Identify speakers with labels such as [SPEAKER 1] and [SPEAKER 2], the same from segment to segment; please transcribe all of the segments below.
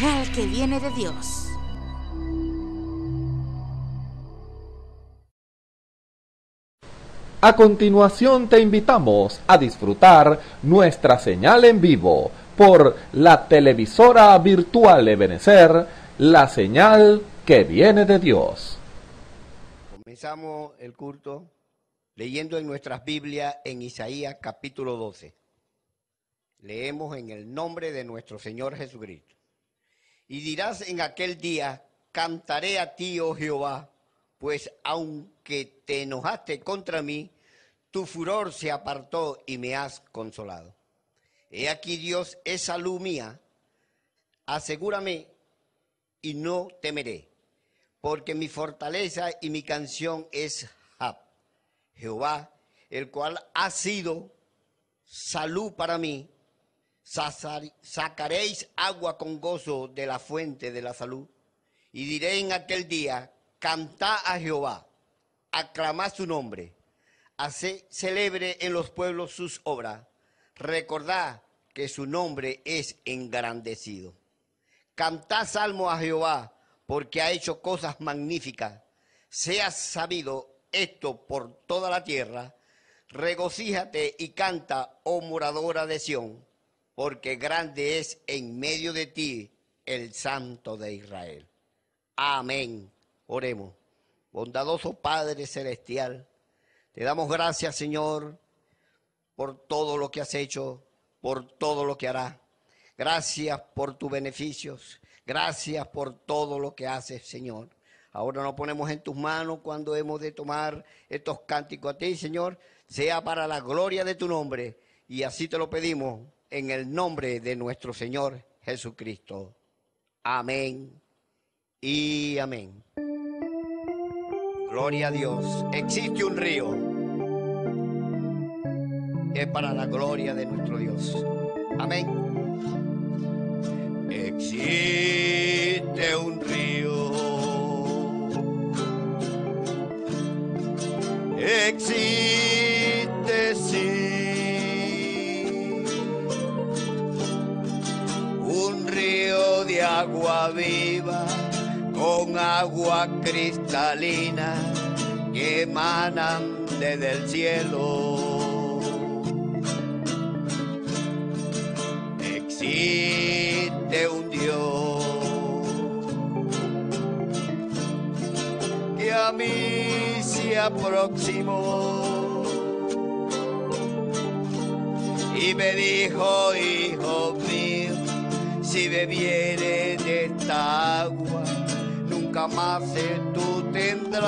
[SPEAKER 1] señal que viene de Dios.
[SPEAKER 2] A continuación te invitamos a disfrutar nuestra señal en vivo por la televisora virtual Ebenecer, la señal que viene de Dios.
[SPEAKER 3] Comenzamos el culto leyendo en nuestras Biblias en Isaías capítulo 12. Leemos en el nombre de nuestro Señor Jesucristo. Y dirás en aquel día, cantaré a ti, oh Jehová, pues aunque te enojaste contra mí, tu furor se apartó y me has consolado. He aquí Dios es salud mía, asegúrame y no temeré, porque mi fortaleza y mi canción es Jab, Jehová, el cual ha sido salud para mí sacaréis agua con gozo de la fuente de la salud. Y diré en aquel día, ...cantá a Jehová, aclamad su nombre, hace, celebre en los pueblos sus obras, recordad que su nombre es engrandecido. Cantad salmo a Jehová, porque ha hecho cosas magníficas. Sea sabido esto por toda la tierra. Regocíjate y canta, oh moradora de Sión porque grande es en medio de ti el Santo de Israel. Amén. Oremos. Bondadoso Padre Celestial, te damos gracias, Señor, por todo lo que has hecho, por todo lo que harás. Gracias por tus beneficios. Gracias por todo lo que haces, Señor. Ahora nos ponemos en tus manos cuando hemos de tomar estos cánticos a ti, Señor. Sea para la gloria de tu nombre. Y así te lo pedimos en el nombre de nuestro Señor Jesucristo. Amén y amén. Gloria a Dios. Existe un río. Es para la gloria de nuestro Dios. Amén.
[SPEAKER 4] Existe un viva, con agua cristalina que emanan desde el cielo. Existe un Dios que a mí se aproximó y me dijo, hijo mío, si me agua nunca más se tú tendrás.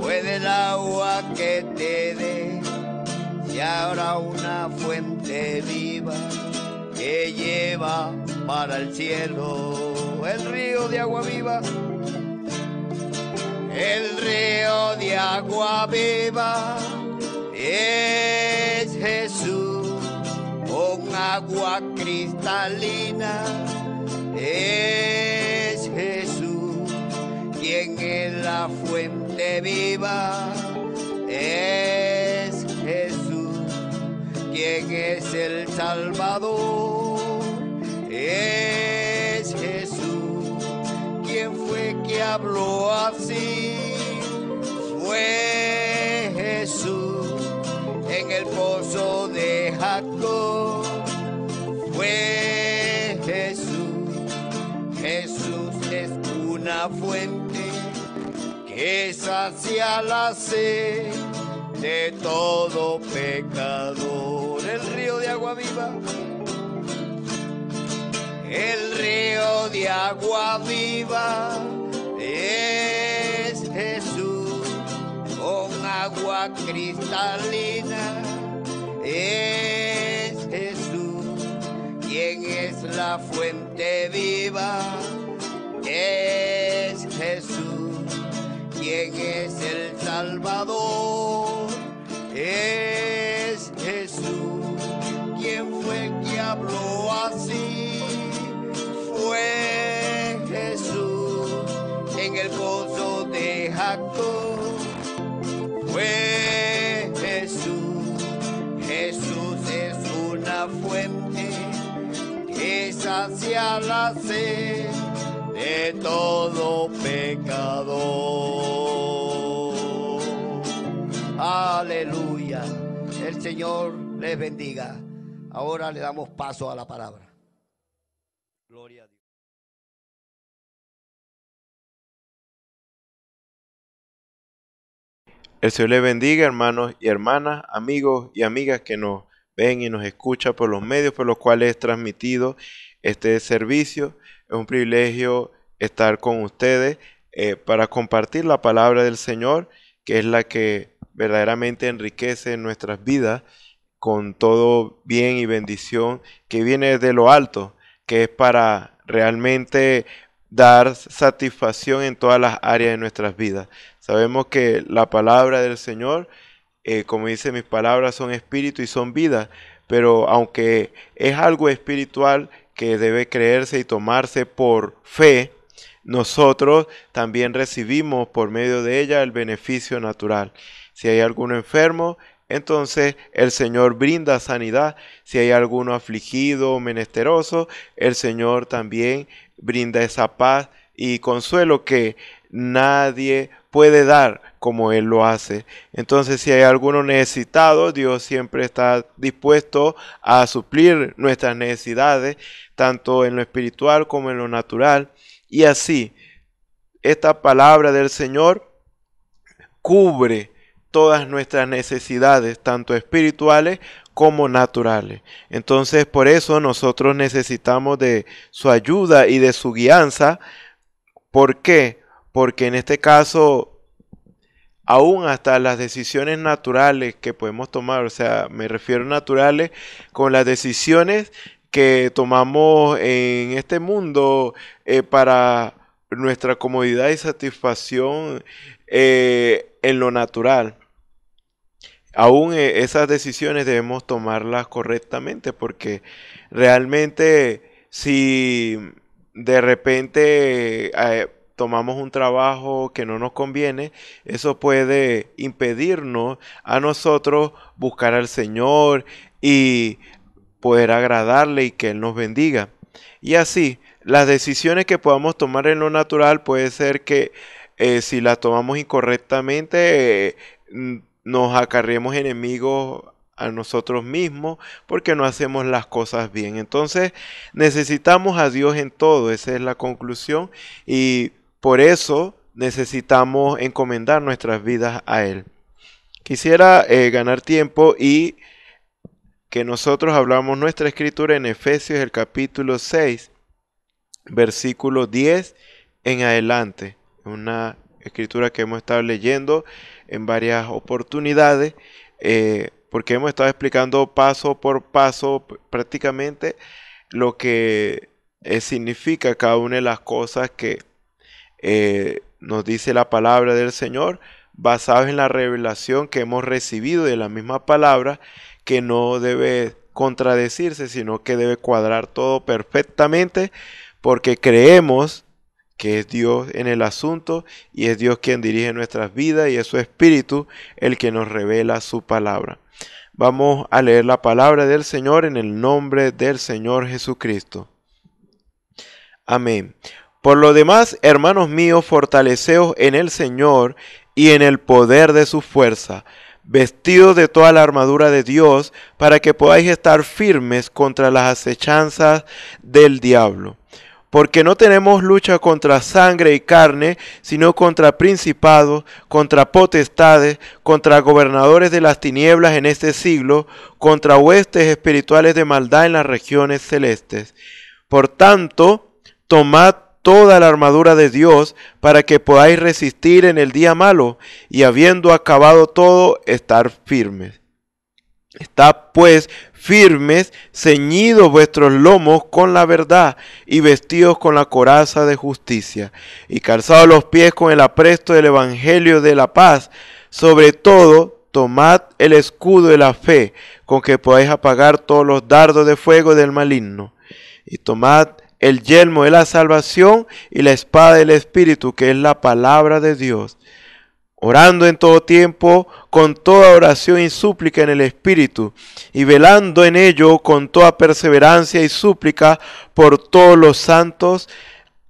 [SPEAKER 4] puede el agua que te dé, y ahora una fuente viva que lleva para el cielo el río de agua viva. El río de agua viva es Jesús con agua cristalina es Jesús, quien es la fuente viva es Jesús, quien es el Salvador es Jesús, quien fue que habló así fue Jesús en el pozo de Jacob fuente que sacia la sed de todo pecador. El río de agua viva, el río de agua viva es Jesús con agua cristalina. Es Jesús quien es la fuente viva. Es es el Salvador. Es Jesús ¿Quién fue que habló así. Fue Jesús en el pozo de Jacob. Fue Jesús, Jesús es una fuente que sacia la sed de todo
[SPEAKER 3] pecador. Aleluya. El Señor les bendiga. Ahora le damos paso a la palabra. Gloria a Dios.
[SPEAKER 1] El Señor les bendiga, hermanos y hermanas, amigos y amigas que nos ven y nos escuchan por los medios por los cuales es transmitido este servicio. Es un privilegio estar con ustedes eh, para compartir la palabra del Señor, que es la que verdaderamente enriquece nuestras vidas con todo bien y bendición que viene de lo alto, que es para realmente dar satisfacción en todas las áreas de nuestras vidas. Sabemos que la palabra del Señor, eh, como dice mis palabras, son espíritu y son vida, pero aunque es algo espiritual que debe creerse y tomarse por fe, nosotros también recibimos por medio de ella el beneficio natural. Si hay alguno enfermo, entonces el Señor brinda sanidad. Si hay alguno afligido o menesteroso, el Señor también brinda esa paz y consuelo que nadie puede dar como Él lo hace. Entonces, si hay alguno necesitado, Dios siempre está dispuesto a suplir nuestras necesidades, tanto en lo espiritual como en lo natural. Y así, esta palabra del Señor cubre todas nuestras necesidades, tanto espirituales como naturales. Entonces, por eso nosotros necesitamos de su ayuda y de su guianza. ¿Por qué? Porque en este caso, aún hasta las decisiones naturales que podemos tomar, o sea, me refiero naturales con las decisiones que tomamos en este mundo eh, para nuestra comodidad y satisfacción eh, en lo natural aún eh, esas decisiones debemos tomarlas correctamente porque realmente si de repente eh, eh, tomamos un trabajo que no nos conviene, eso puede impedirnos a nosotros buscar al Señor y poder agradarle y que Él nos bendiga. Y así, las decisiones que podamos tomar en lo natural puede ser que si las tomamos incorrectamente, nos acarremos enemigos a nosotros mismos porque no hacemos las cosas bien. Entonces necesitamos a Dios en todo, esa es la conclusión y por eso necesitamos encomendar nuestras vidas a Él. Quisiera eh, ganar tiempo y que nosotros hablamos nuestra escritura en Efesios el capítulo 6, versículo 10 en adelante. Una escritura que hemos estado leyendo en varias oportunidades, eh, porque hemos estado explicando paso por paso prácticamente lo que eh, significa cada una de las cosas que eh, nos dice la palabra del Señor, basados en la revelación que hemos recibido de la misma palabra, que no debe contradecirse, sino que debe cuadrar todo perfectamente, porque creemos que es Dios en el asunto y es Dios quien dirige nuestras vidas y es su espíritu el que nos revela su palabra. Vamos a leer la palabra del Señor en el nombre del Señor Jesucristo. Amén. Por lo demás, hermanos míos, fortaleceos en el Señor y en el poder de su fuerza, vestidos de toda la armadura de Dios, para que podáis estar firmes contra las acechanzas del diablo porque no tenemos lucha contra sangre y carne, sino contra principados, contra potestades, contra gobernadores de las tinieblas en este siglo, contra huestes espirituales de maldad en las regiones celestes. Por tanto, tomad toda la armadura de Dios para que podáis resistir en el día malo y habiendo acabado todo, estar firmes. Está pues firmes, ceñidos vuestros lomos con la verdad y vestidos con la coraza de justicia, y calzados los pies con el apresto del Evangelio de la paz. Sobre todo, tomad el escudo de la fe, con que podáis apagar todos los dardos de fuego del maligno, y tomad el yelmo de la salvación y la espada del Espíritu, que es la palabra de Dios orando en todo tiempo, con toda oración y súplica en el Espíritu, y velando en ello con toda perseverancia y súplica por todos los santos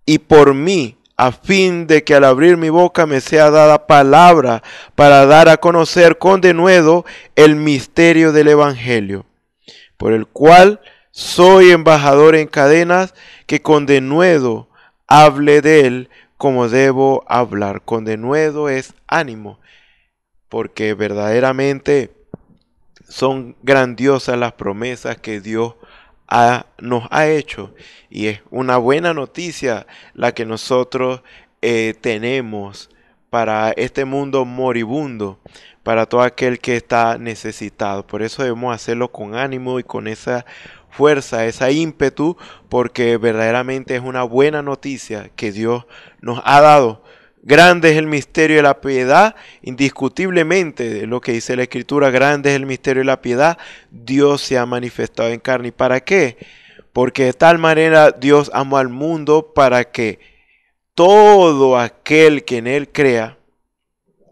[SPEAKER 1] y por mí, a fin de que al abrir mi boca me sea dada palabra para dar a conocer con denuedo el misterio del Evangelio, por el cual soy embajador en cadenas, que con denuedo hable de él como debo hablar. Con denuedo es ánimo, porque verdaderamente son grandiosas las promesas que Dios nos ha hecho. Y es una buena noticia la que nosotros eh, tenemos para este mundo moribundo, para todo aquel que está necesitado. Por eso debemos hacerlo con ánimo y con esa fuerza, esa ímpetu, porque verdaderamente es una buena noticia que Dios nos ha dado. Grande es el misterio de la piedad, indiscutiblemente lo que dice la escritura, grande es el misterio de la piedad, Dios se ha manifestado en carne. ¿Y para qué? Porque de tal manera Dios amó al mundo para que todo aquel que en Él crea,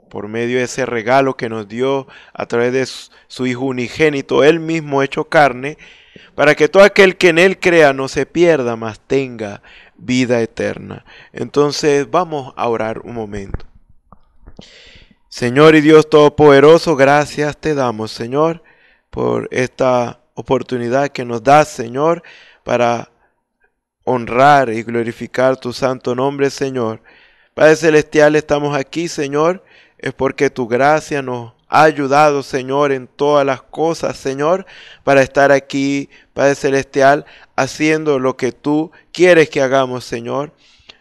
[SPEAKER 1] por medio de ese regalo que nos dio a través de su Hijo unigénito, Él mismo hecho carne, para que todo aquel que en él crea no se pierda, mas tenga vida eterna. Entonces vamos a orar un momento. Señor y Dios Todopoderoso, gracias te damos, Señor, por esta oportunidad que nos das, Señor, para honrar y glorificar tu santo nombre, Señor. Padre Celestial, estamos aquí, Señor, es porque tu gracia nos ha ayudado, Señor, en todas las cosas, Señor, para estar aquí, Padre Celestial, haciendo lo que tú quieres que hagamos, Señor.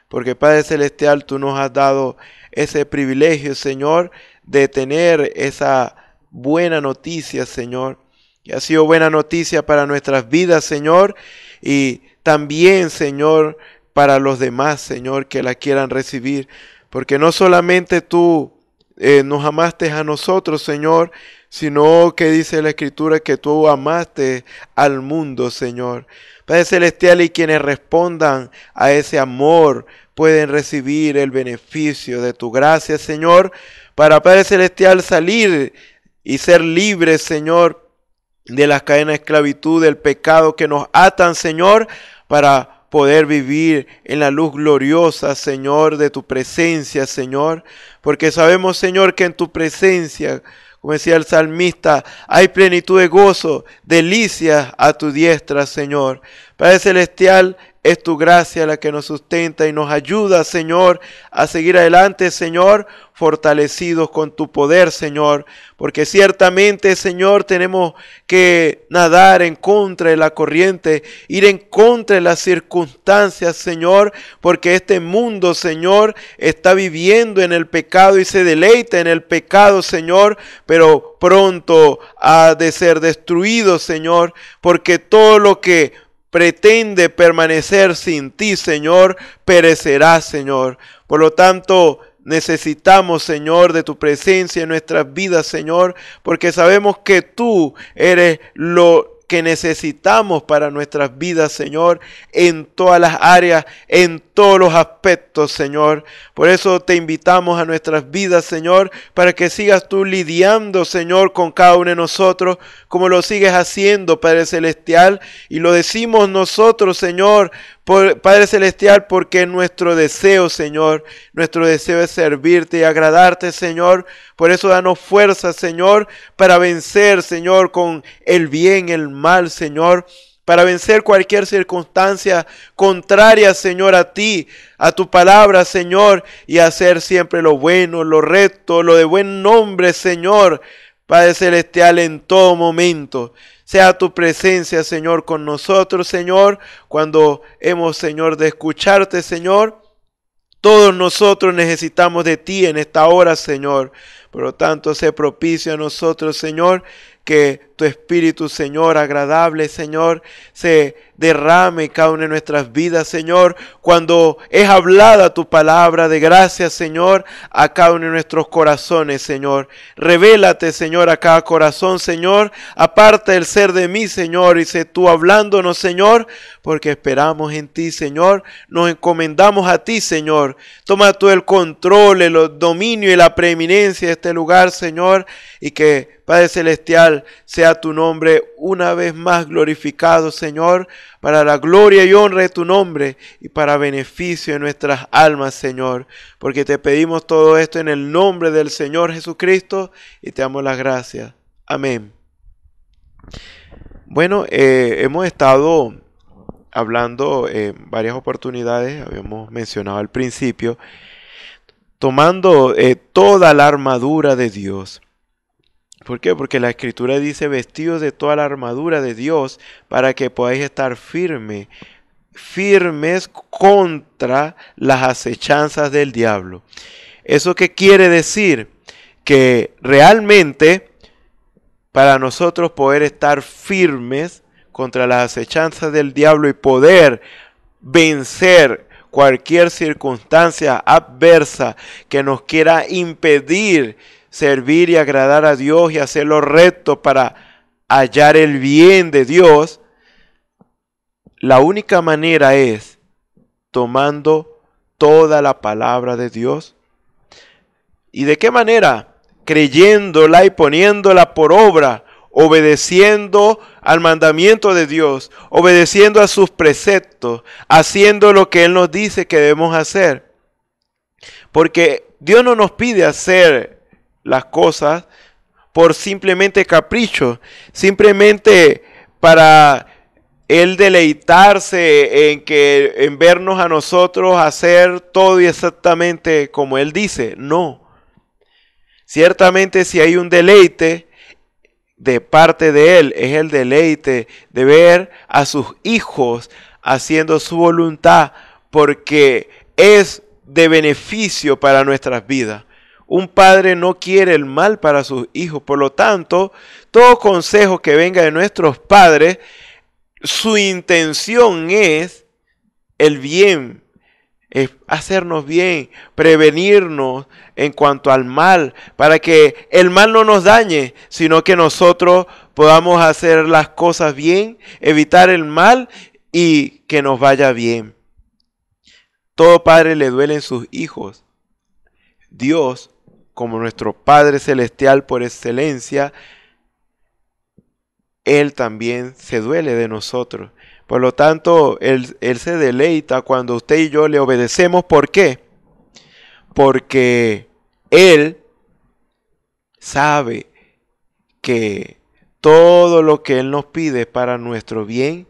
[SPEAKER 1] Porque, Padre Celestial, tú nos has dado ese privilegio, Señor, de tener esa buena noticia, Señor. Y ha sido buena noticia para nuestras vidas, Señor. Y también, Señor, para los demás, Señor, que la quieran recibir. Porque no solamente tú eh, nos amaste a nosotros, Señor, sino que dice la Escritura que tú amaste al mundo, Señor. Padre Celestial, y quienes respondan a ese amor pueden recibir el beneficio de tu gracia, Señor, para Padre Celestial salir y ser libres, Señor, de las cadenas de esclavitud, del pecado que nos atan, Señor, para poder vivir en la luz gloriosa, Señor, de tu presencia, Señor. Porque sabemos, Señor, que en tu presencia, como decía el salmista, hay plenitud de gozo, delicias a tu diestra, Señor. Padre Celestial, es tu gracia la que nos sustenta y nos ayuda, Señor, a seguir adelante, Señor, fortalecidos con tu poder, Señor. Porque ciertamente, Señor, tenemos que nadar en contra de la corriente, ir en contra de las circunstancias, Señor. Porque este mundo, Señor, está viviendo en el pecado y se deleita en el pecado, Señor. Pero pronto ha de ser destruido, Señor. Porque todo lo que pretende permanecer sin ti, Señor, perecerá, Señor. Por lo tanto, necesitamos, Señor, de tu presencia en nuestras vidas, Señor, porque sabemos que tú eres lo que necesitamos para nuestras vidas, Señor, en todas las áreas, en todos los aspectos, Señor. Por eso te invitamos a nuestras vidas, Señor, para que sigas tú lidiando, Señor, con cada uno de nosotros, como lo sigues haciendo, Padre Celestial. Y lo decimos nosotros, Señor, Padre Celestial, porque nuestro deseo, Señor, nuestro deseo es servirte y agradarte, Señor. Por eso danos fuerza, Señor, para vencer, Señor, con el bien, el mal, Señor para vencer cualquier circunstancia contraria, Señor, a ti, a tu palabra, Señor, y hacer siempre lo bueno, lo recto, lo de buen nombre, Señor, Padre Celestial, en todo momento sea tu presencia, Señor, con nosotros, Señor, cuando hemos, Señor, de escucharte, Señor. Todos nosotros necesitamos de ti en esta hora, Señor. Por lo tanto, sé propicio a nosotros, Señor, que tu Espíritu, Señor, agradable, Señor, se derrame cada una de nuestras vidas, Señor. Cuando es hablada tu palabra de gracia, Señor, a cada uno de nuestros corazones, Señor. Revélate, Señor, a cada corazón, Señor. Aparta el ser de mí, Señor, y sé tú hablándonos, Señor, porque esperamos en ti, Señor. Nos encomendamos a ti, Señor. Toma tú el control, el dominio y la preeminencia de este lugar, Señor, y que, Padre Celestial, sea tu nombre una vez más glorificado, Señor, para la gloria y honra de tu nombre y para beneficio de nuestras almas, Señor. Porque te pedimos todo esto en el nombre del Señor Jesucristo y te damos las gracias. Amén. Bueno, eh, hemos estado hablando en varias oportunidades, habíamos mencionado al principio, tomando eh, toda la armadura de Dios ¿Por qué? Porque la escritura dice vestidos de toda la armadura de Dios para que podáis estar firmes, firmes contra las acechanzas del diablo. ¿Eso qué quiere decir? Que realmente para nosotros poder estar firmes contra las acechanzas del diablo y poder vencer cualquier circunstancia adversa que nos quiera impedir servir y agradar a Dios y hacer lo recto para hallar el bien de Dios, la única manera es tomando toda la palabra de Dios. ¿Y de qué manera? Creyéndola y poniéndola por obra, obedeciendo al mandamiento de Dios, obedeciendo a sus preceptos, haciendo lo que Él nos dice que debemos hacer. Porque Dios no nos pide hacer las cosas por simplemente capricho, simplemente para él deleitarse en que en vernos a nosotros hacer todo y exactamente como él dice. No. Ciertamente si hay un deleite de parte de él, es el deleite de ver a sus hijos haciendo su voluntad porque es de beneficio para nuestras vidas. Un padre no quiere el mal para sus hijos. Por lo tanto, todo consejo que venga de nuestros padres, su intención es el bien, es hacernos bien, prevenirnos en cuanto al mal, para que el mal no nos dañe, sino que nosotros podamos hacer las cosas bien, evitar el mal y que nos vaya bien. Todo padre le duelen sus hijos. Dios como nuestro Padre Celestial por excelencia, Él también se duele de nosotros. Por lo tanto, él, se deleita cuando usted y yo le obedecemos. ¿Por qué? Porque Él sabe que todo lo que Él nos pide es para nuestro bien.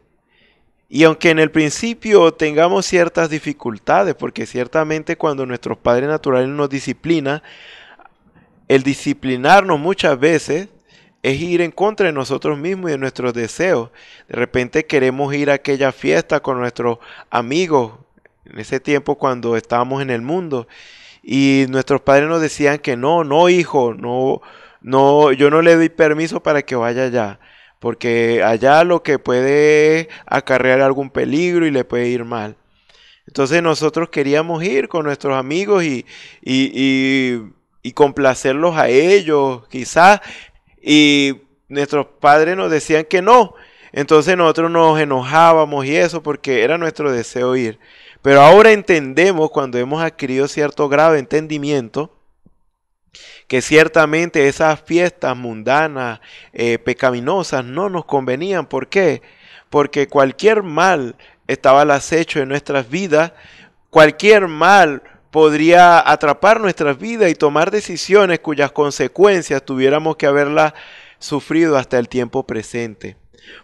[SPEAKER 1] Y aunque en el principio tengamos ciertas dificultades, porque ciertamente cuando nuestros padres naturales nos disciplina, el disciplinarnos muchas veces es ir en contra de nosotros mismos y de nuestros deseos. De repente queremos ir a aquella fiesta con nuestros amigos, en ese tiempo cuando estábamos en el mundo, y nuestros padres nos decían que no, no hijo, no, no, yo no le doy permiso para que vaya allá, porque allá lo que puede acarrear algún peligro y le puede ir mal. Entonces nosotros queríamos ir con nuestros amigos y, y y complacerlos a ellos, quizás, y nuestros padres nos decían que no. Entonces nosotros nos enojábamos y eso porque era nuestro deseo ir. Pero ahora entendemos cuando hemos adquirido cierto grado de entendimiento que ciertamente esas fiestas mundanas, eh, pecaminosas, no nos convenían. ¿Por qué? Porque cualquier mal estaba al acecho en nuestras vidas, cualquier mal podría atrapar nuestras vidas y tomar decisiones cuyas consecuencias tuviéramos que haberlas sufrido hasta el tiempo presente.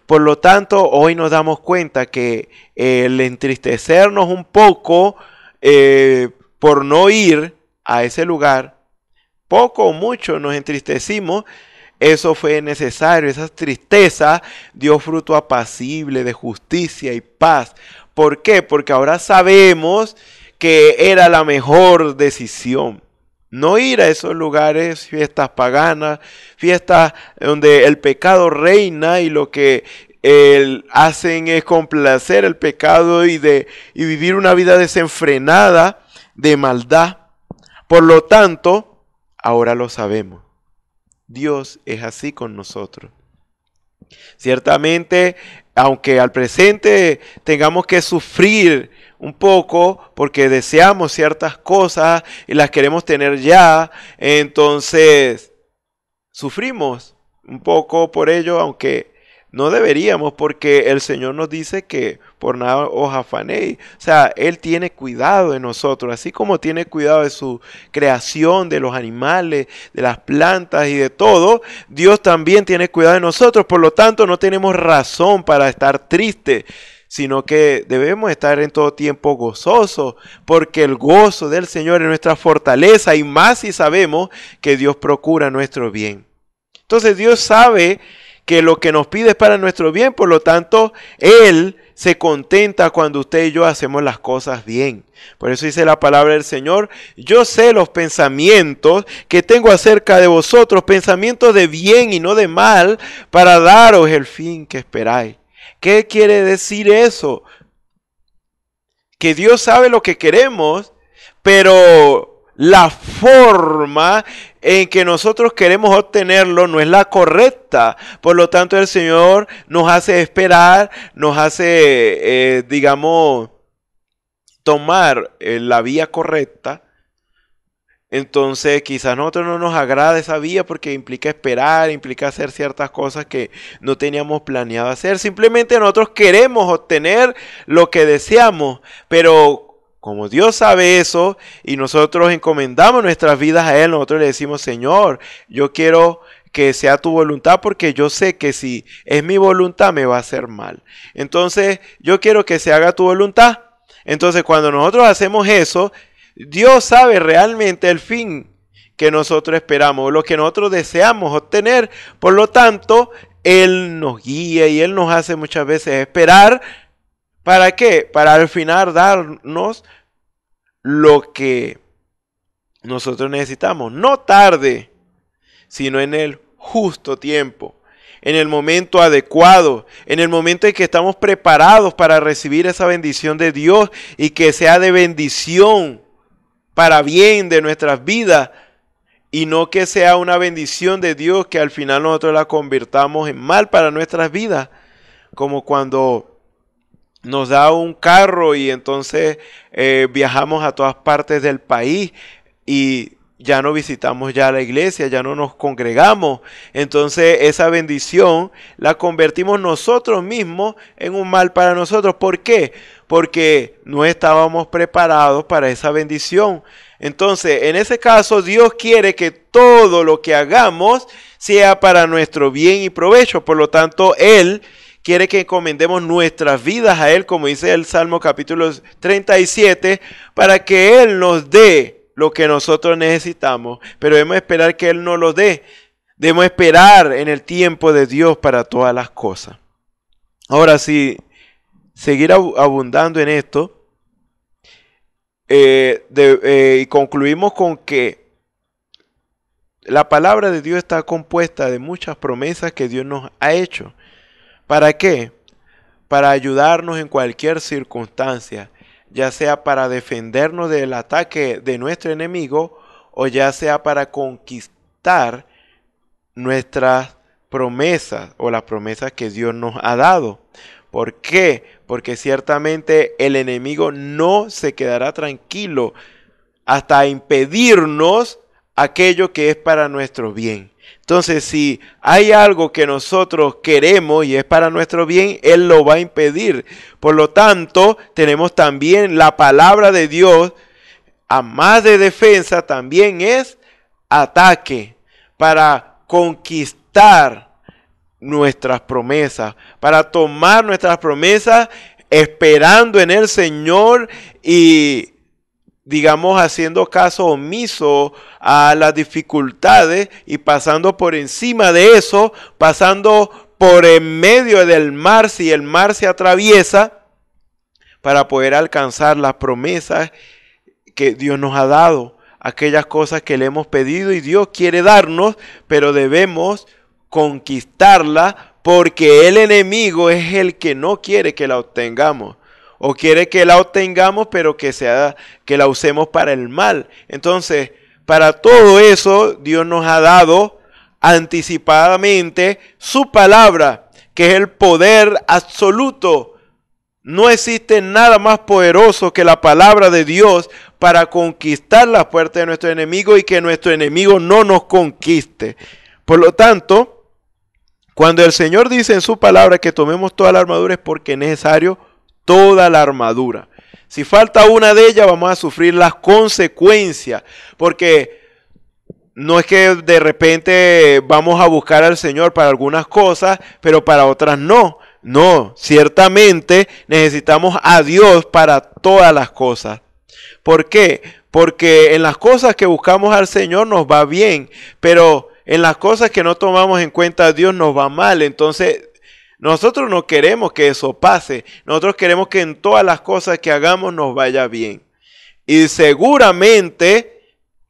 [SPEAKER 1] Por lo tanto, hoy nos damos cuenta que el entristecernos un poco eh, por no ir a ese lugar, poco o mucho nos entristecimos, eso fue necesario, esa tristeza dio fruto apacible de justicia y paz. ¿Por qué? Porque ahora sabemos que era la mejor decisión. No ir a esos lugares, fiestas paganas, fiestas donde el pecado reina y lo que el, hacen es complacer el pecado y, de, y vivir una vida desenfrenada de maldad. Por lo tanto, ahora lo sabemos. Dios es así con nosotros. Ciertamente, aunque al presente tengamos que sufrir un poco porque deseamos ciertas cosas y las queremos tener ya, entonces sufrimos un poco por ello, aunque no deberíamos porque el Señor nos dice que por nada os afanéis. O sea, Él tiene cuidado de nosotros, así como tiene cuidado de su creación, de los animales, de las plantas y de todo. Dios también tiene cuidado de nosotros, por lo tanto no tenemos razón para estar tristes sino que debemos estar en todo tiempo gozosos, porque el gozo del Señor es nuestra fortaleza y más si sabemos que Dios procura nuestro bien. Entonces Dios sabe que lo que nos pide es para nuestro bien, por lo tanto, Él se contenta cuando usted y yo hacemos las cosas bien. Por eso dice la palabra del Señor, yo sé los pensamientos que tengo acerca de vosotros, pensamientos de bien y no de mal, para daros el fin que esperáis. ¿Qué quiere decir eso? Que Dios sabe lo que queremos, pero la forma en que nosotros queremos obtenerlo no es la correcta. Por lo tanto, el Señor nos hace esperar, nos hace, eh, digamos, tomar eh, la vía correcta entonces, quizás nosotros no nos agrada esa vía porque implica esperar, implica hacer ciertas cosas que no teníamos planeado hacer. Simplemente nosotros queremos obtener lo que deseamos, pero como Dios sabe eso y nosotros encomendamos nuestras vidas a Él, nosotros le decimos, Señor, yo quiero que sea tu voluntad porque yo sé que si es mi voluntad me va a hacer mal. Entonces, yo quiero que se haga tu voluntad. Entonces, cuando nosotros hacemos eso, Dios sabe realmente el fin que nosotros esperamos, lo que nosotros deseamos obtener. Por lo tanto, Él nos guía y Él nos hace muchas veces esperar. ¿Para qué? Para al final darnos lo que nosotros necesitamos. No tarde, sino en el justo tiempo, en el momento adecuado, en el momento en que estamos preparados para recibir esa bendición de Dios y que sea de bendición para bien de nuestras vidas y no que sea una bendición de Dios que al final nosotros la convirtamos en mal para nuestras vidas, como cuando nos da un carro y entonces eh, viajamos a todas partes del país y ya no visitamos ya la iglesia, ya no nos congregamos. Entonces esa bendición la convertimos nosotros mismos en un mal para nosotros. ¿Por qué? Porque no estábamos preparados para esa bendición. Entonces, en ese caso, Dios quiere que todo lo que hagamos sea para nuestro bien y provecho. Por lo tanto, Él quiere que encomendemos nuestras vidas a Él, como dice el Salmo capítulo 37, para que Él nos dé lo que nosotros necesitamos, pero debemos esperar que Él nos lo dé. Debemos esperar en el tiempo de Dios para todas las cosas. Ahora, si seguir abundando en esto, eh, eh, y concluimos con que la palabra de Dios está compuesta de muchas promesas que Dios nos ha hecho. ¿Para qué? Para ayudarnos en cualquier circunstancia, ya sea para defendernos del ataque de nuestro enemigo o ya sea para conquistar nuestras promesas o las promesas que Dios nos ha dado. ¿Por qué? Porque ciertamente el enemigo no se quedará tranquilo hasta impedirnos aquello que es para nuestro bien. Entonces, si hay algo que nosotros queremos y es para nuestro bien, Él lo va a impedir. Por lo tanto, tenemos también la palabra de Dios, a más de defensa, también es ataque para conquistar nuestras promesas, para tomar nuestras promesas esperando en el Señor y digamos, haciendo caso omiso a las dificultades y pasando por encima de eso, pasando por en medio del mar, si el mar se atraviesa, para poder alcanzar las promesas que Dios nos ha dado, aquellas cosas que le hemos pedido y Dios quiere darnos, pero debemos conquistarla porque el enemigo es el que no quiere que la obtengamos o quiere que la obtengamos, pero que, sea, que la usemos para el mal. Entonces, para todo eso, Dios nos ha dado anticipadamente su palabra, que es el poder absoluto. No existe nada más poderoso que la palabra de Dios para conquistar las puertas de nuestro enemigo y que nuestro enemigo no nos conquiste. Por lo tanto, cuando el Señor dice en su palabra que tomemos toda la armadura es porque es necesario toda la armadura. Si falta una de ellas, vamos a sufrir las consecuencias, porque no es que de repente vamos a buscar al Señor para algunas cosas, pero para otras no. No, ciertamente necesitamos a Dios para todas las cosas. ¿Por qué? Porque en las cosas que buscamos al Señor nos va bien, pero en las cosas que no tomamos en cuenta a Dios nos va mal. Entonces nosotros no queremos que eso pase. Nosotros queremos que en todas las cosas que hagamos nos vaya bien. Y seguramente,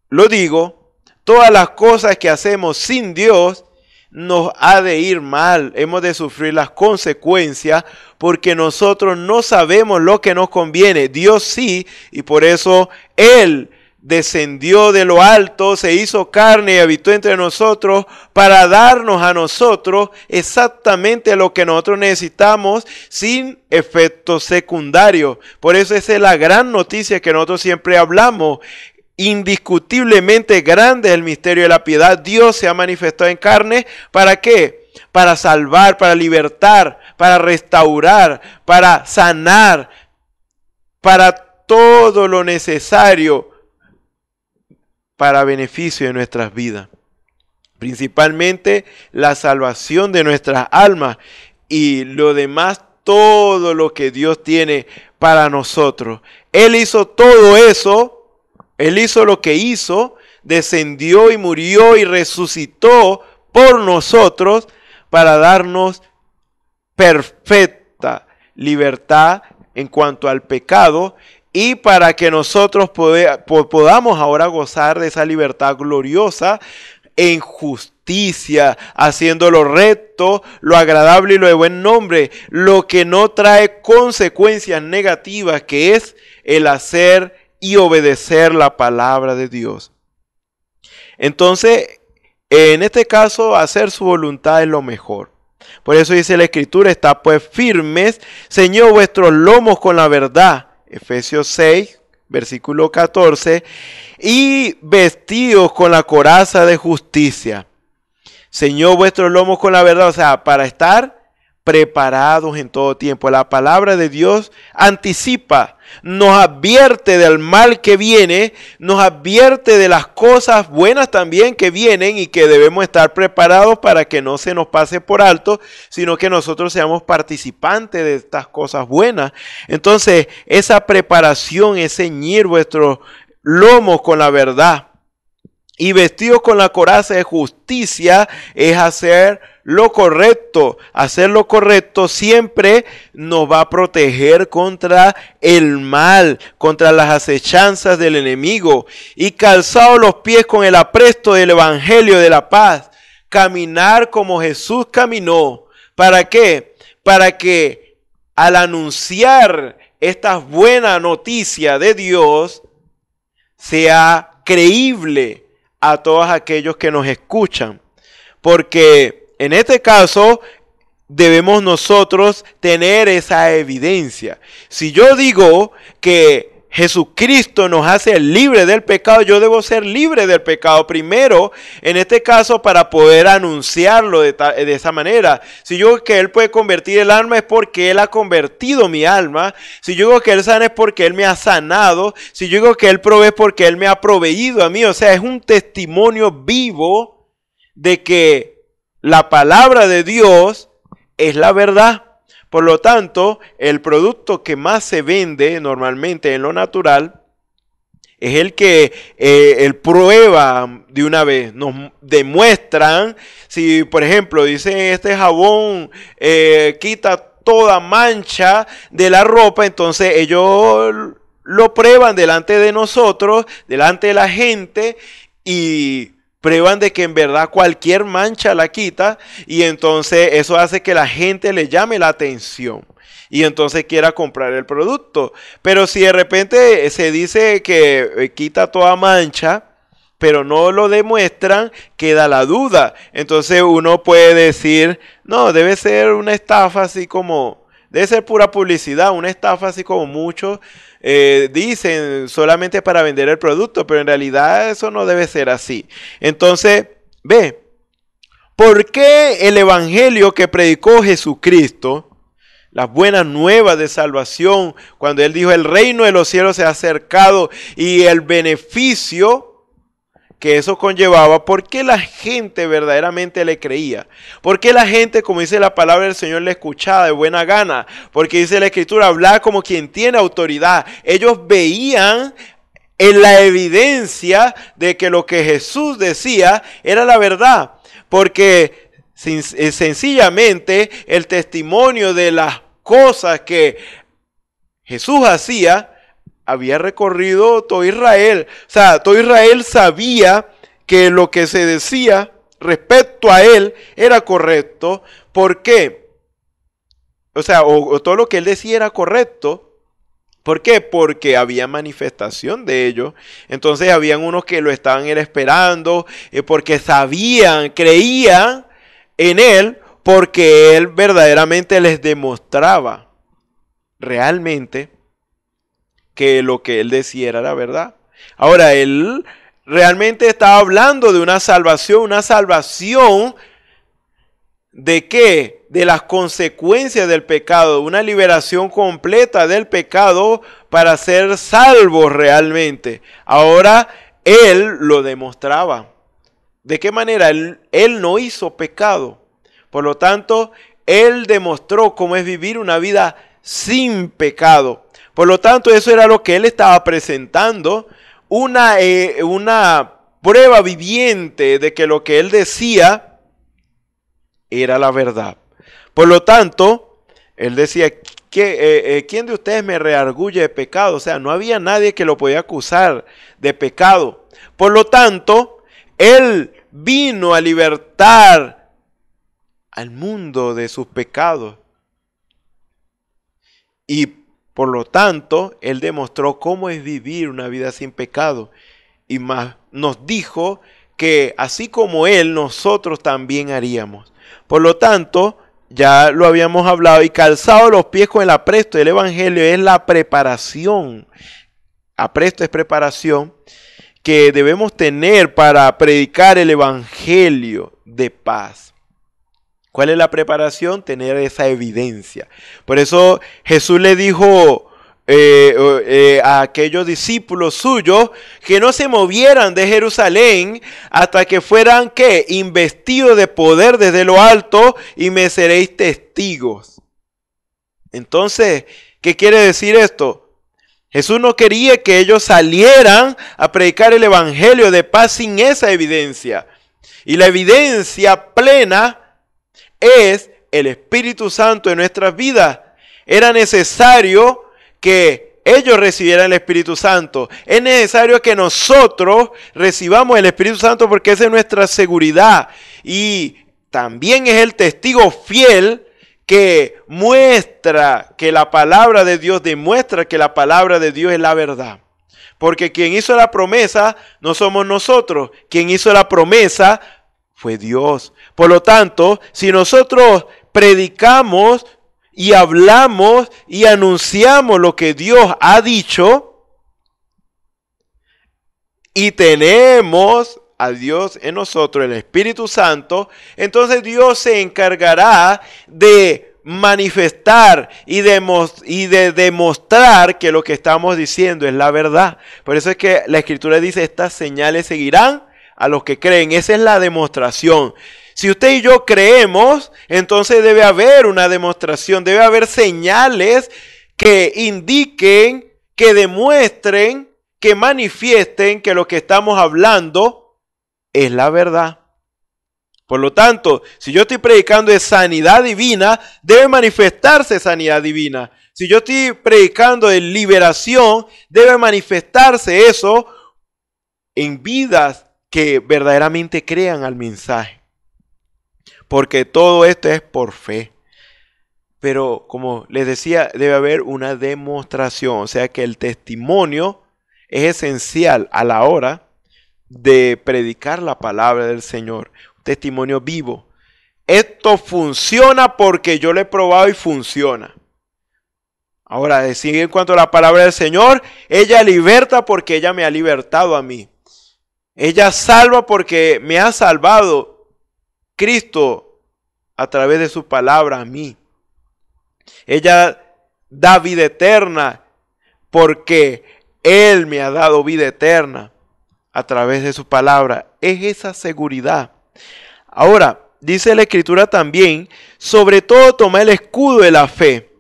[SPEAKER 1] lo digo, todas las cosas que hacemos sin Dios nos ha de ir mal. Hemos de sufrir las consecuencias porque nosotros no sabemos lo que nos conviene. Dios sí, y por eso Él descendió de lo alto, se hizo carne y habitó entre nosotros para darnos a nosotros exactamente lo que nosotros necesitamos sin efectos secundarios. Por eso esa es la gran noticia que nosotros siempre hablamos. Indiscutiblemente grande es el misterio de la piedad. Dios se ha manifestado en carne. ¿Para qué? Para salvar, para libertar, para restaurar, para sanar, para todo lo necesario para beneficio de nuestras vidas. Principalmente la salvación de nuestras almas y lo demás, todo lo que Dios tiene para nosotros. Él hizo todo eso, Él hizo lo que hizo, descendió y murió y resucitó por nosotros para darnos perfecta libertad en cuanto al pecado y para que nosotros podamos ahora gozar de esa libertad gloriosa en justicia, haciendo lo recto, lo agradable y lo de buen nombre, lo que no trae consecuencias negativas, que es el hacer y obedecer la palabra de Dios. Entonces, en este caso, hacer su voluntad es lo mejor. Por eso dice la escritura, está pues firmes, señor vuestros lomos con la verdad Efesios 6, versículo 14, y vestidos con la coraza de justicia. Señor vuestros lomos con la verdad, o sea, para estar preparados en todo tiempo. La palabra de Dios anticipa, nos advierte del mal que viene, nos advierte de las cosas buenas también que vienen y que debemos estar preparados para que no se nos pase por alto, sino que nosotros seamos participantes de estas cosas buenas. Entonces, esa preparación es ceñir vuestro lomos con la verdad y vestidos con la coraza de justicia es hacer lo correcto. Hacer lo correcto siempre nos va a proteger contra el mal, contra las acechanzas del enemigo. Y calzados los pies con el apresto del Evangelio de la paz. Caminar como Jesús caminó. ¿Para qué? Para que al anunciar esta buena noticia de Dios sea creíble a todos aquellos que nos escuchan. Porque en este caso debemos nosotros tener esa evidencia. Si yo digo que Jesucristo nos hace libre del pecado, yo debo ser libre del pecado primero, en este caso, para poder anunciarlo de, de, esa manera. Si yo digo que Él puede convertir el alma es porque Él ha convertido mi alma. Si yo digo que Él sana es porque Él me ha sanado. Si yo digo que Él provee es porque Él me ha proveído a mí. O sea, es un testimonio vivo de que la palabra de Dios es la verdad. Por lo tanto, el producto que más se vende normalmente en lo natural es el que eh, el prueba de una vez. Nos demuestran si, por ejemplo, dicen este jabón eh, quita toda mancha de la ropa, entonces ellos lo prueban delante de nosotros, delante de la gente y prueban de que en verdad cualquier mancha la quita y entonces eso hace que la gente le llame la atención y entonces quiera comprar el producto. Pero si de repente se dice que eh, quita toda mancha, pero no lo demuestran, queda la duda. Entonces uno puede decir, no, debe ser una estafa así como Debe ser pura publicidad, una estafa así como muchos eh, dicen solamente para vender el producto, pero en realidad eso no debe ser así. Entonces, ve, ¿por qué el Evangelio que predicó Jesucristo, las buenas nuevas de salvación, cuando él dijo el reino de los cielos se ha acercado y el beneficio que eso conllevaba, porque la gente verdaderamente le creía? porque la gente, como dice la palabra del Señor, le escuchaba de buena gana? Porque dice la Escritura, hablar como quien tiene autoridad. Ellos veían en la evidencia de que lo que Jesús decía era la verdad. Porque eh, sencillamente el testimonio de las cosas que Jesús hacía había recorrido todo Israel. O sea, todo Israel sabía que lo que se decía respecto a él era correcto. ¿Por qué? O sea, todo lo que él decía era correcto. ¿Por qué? Porque había manifestación de ello. Entonces habían unos que lo estaban esperando, eh, porque sabían, creían en él, porque él verdaderamente les demostraba realmente que lo que él decía era la verdad. Ahora, él realmente estaba hablando de una salvación, una salvación de qué? De las consecuencias del pecado, una liberación completa del pecado para ser salvo realmente. Ahora, él lo demostraba. ¿De qué manera? él, no hizo pecado. Por lo tanto, Él demostró cómo es vivir una vida sin pecado. Por lo tanto, eso era lo que él estaba presentando, una, eh, una prueba viviente de que lo que él decía era la verdad. Por lo tanto, él decía, que, eh, eh, ¿quién de ustedes me reargulle de pecado? O sea, no había nadie que lo podía acusar de pecado. Por lo tanto, él vino a libertar al mundo de sus pecados. Y por lo tanto, Él demostró cómo es vivir una vida sin pecado. Y más, nos dijo que así como Él, nosotros también haríamos. Por lo tanto, ya lo habíamos hablado, y calzado los pies con el apresto del Evangelio es la preparación. Apresto es preparación que debemos tener para predicar el Evangelio de paz. ¿Cuál es la preparación? Tener esa evidencia. Por eso Jesús le dijo eh, eh, a aquellos discípulos suyos que no se movieran de Jerusalén hasta que fueran que investidos de poder desde lo alto y me seréis testigos. Entonces, ¿qué quiere decir esto? Jesús no quería que ellos salieran a predicar el Evangelio de paz sin esa evidencia. Y la evidencia plena es el Espíritu Santo en nuestras vidas. Era necesario que ellos recibieran el Espíritu Santo. Es necesario que nosotros recibamos el Espíritu Santo porque esa es nuestra seguridad. Y también es el testigo fiel que muestra que la palabra de Dios demuestra que la palabra de Dios es la verdad. Porque quien hizo la promesa no somos nosotros, quien hizo la promesa fue Dios. Por lo tanto, si nosotros predicamos y hablamos y anunciamos lo que Dios ha dicho, y tenemos a Dios en nosotros, el Espíritu Santo, entonces Dios se encargará de manifestar y de, y de, demostrar que lo que estamos diciendo es la verdad. Por eso es que la Escritura dice, estas señales seguirán a los que creen. Esa es la demostración. Si usted y yo creemos, entonces debe haber una demostración, debe haber señales que indiquen, que demuestren, que manifiesten que lo que estamos hablando es la verdad. Por lo tanto, si yo estoy predicando de sanidad divina, debe manifestarse sanidad divina. Si yo estoy predicando de liberación, debe manifestarse eso en vidas que verdaderamente crean al mensaje porque todo esto es por fe. Pero como les decía, debe haber una demostración, o sea que el testimonio es esencial a la hora de predicar la palabra del Señor, un testimonio vivo. Esto funciona porque yo lo he probado y funciona. Ahora, decir en cuanto a la palabra del Señor, ella liberta porque ella me ha libertado a mí. Ella salva porque me ha salvado Cristo a través de su palabra a mí. Ella da vida eterna porque Él me ha dado vida eterna a través de su palabra. Es esa seguridad. Ahora, dice la escritura también, sobre todo toma el escudo de la fe,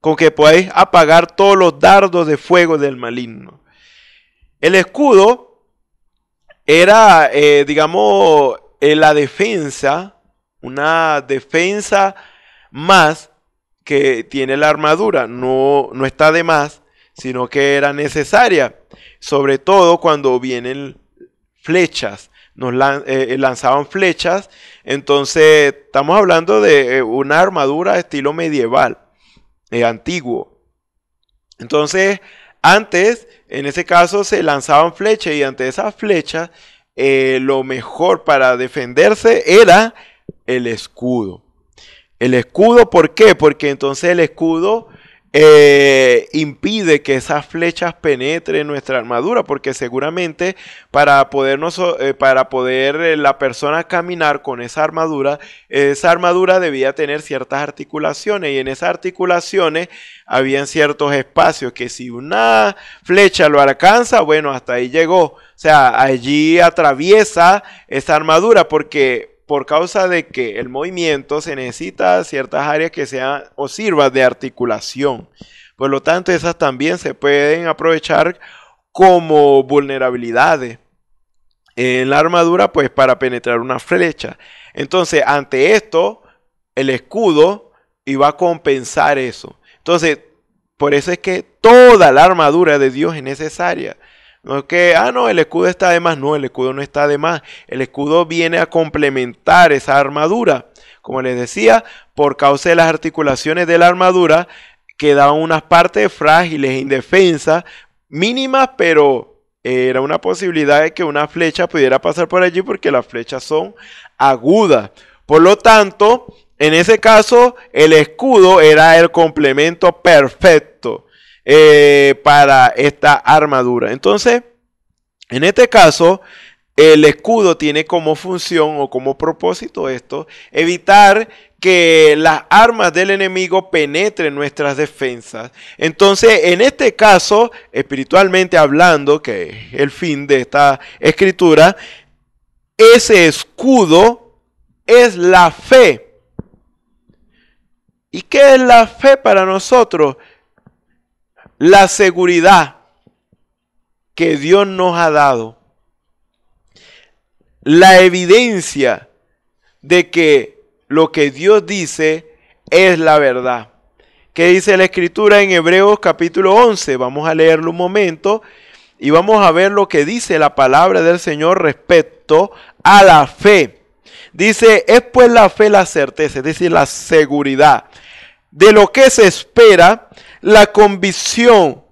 [SPEAKER 1] con que podáis apagar todos los dardos de fuego del maligno. El escudo era, eh, digamos, la defensa, una defensa más que tiene la armadura. No, no está de más, sino que era necesaria. Sobre todo cuando vienen flechas. Nos eh, eh, lanzaban flechas. Entonces, estamos hablando de eh, una armadura estilo medieval, antiguo. Entonces, antes, en ese caso, se lanzaban flechas y ante esas flechas eh, lo mejor para defenderse era el escudo. El escudo, ¿por qué? Porque entonces el escudo eh, impide que esas flechas penetren nuestra armadura, porque seguramente para, eh, para poder eh, la persona caminar con esa armadura, esa armadura debía tener ciertas articulaciones y en esas articulaciones habían ciertos espacios que si una flecha lo alcanza, bueno, hasta ahí llegó. O sea, allí atraviesa esa armadura porque por causa de que el movimiento se necesita ciertas áreas que sean o sirvan de articulación. Por lo tanto, esas también se pueden aprovechar como vulnerabilidades en la armadura, pues para penetrar una flecha. Entonces, ante esto, el escudo iba a compensar eso. Entonces, por eso es que toda la armadura de Dios es necesaria. No es que, ah, no, el escudo está de más. No, el escudo no está de más. El escudo viene a complementar esa armadura. Como les decía, por causa de las articulaciones de la armadura, quedaban unas partes frágiles indefensas, mínimas, pero era una posibilidad de que una flecha pudiera pasar por allí porque las flechas son agudas. Por lo tanto, en ese caso, el escudo era el complemento perfecto eh, para esta armadura. Entonces, en este caso, el escudo tiene como función o como propósito esto, evitar que las armas del enemigo penetren nuestras defensas. Entonces, en este caso, espiritualmente hablando, que es el fin de esta escritura, ese escudo es la fe. ¿Y qué es la fe para nosotros? la seguridad que Dios nos ha dado, la evidencia de que lo que Dios dice es la verdad. ¿Qué dice la escritura en Hebreos capítulo 11? Vamos a leerlo un momento y vamos a ver lo que dice la palabra del Señor respecto a la fe. Dice, es pues la fe la certeza, es decir, la seguridad de lo que se espera, la convicción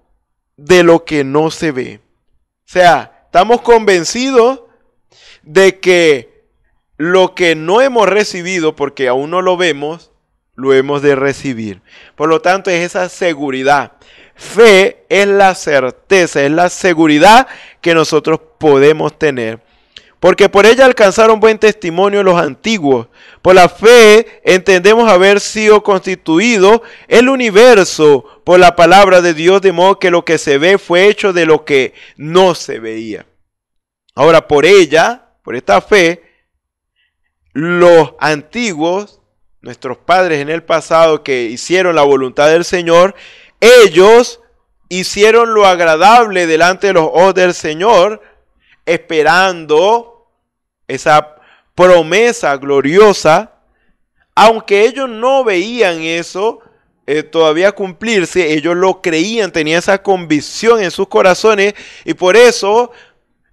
[SPEAKER 1] de lo que no se ve. O sea, estamos convencidos de que lo que no hemos recibido, porque aún no lo vemos, lo hemos de recibir. Por lo tanto, es esa seguridad. Fe es la certeza, es la seguridad que nosotros podemos tener porque por ella alcanzaron buen testimonio los antiguos. Por la fe entendemos haber sido constituido el universo por la palabra de Dios, de modo que lo que se ve fue hecho de lo que no se veía. Ahora, por ella, por esta fe, los antiguos, nuestros padres en el pasado que hicieron la voluntad del Señor, ellos hicieron lo agradable delante de los ojos del Señor, esperando esa promesa gloriosa, aunque ellos no veían eso eh, todavía cumplirse, ellos lo creían, tenían esa convicción en sus corazones y por eso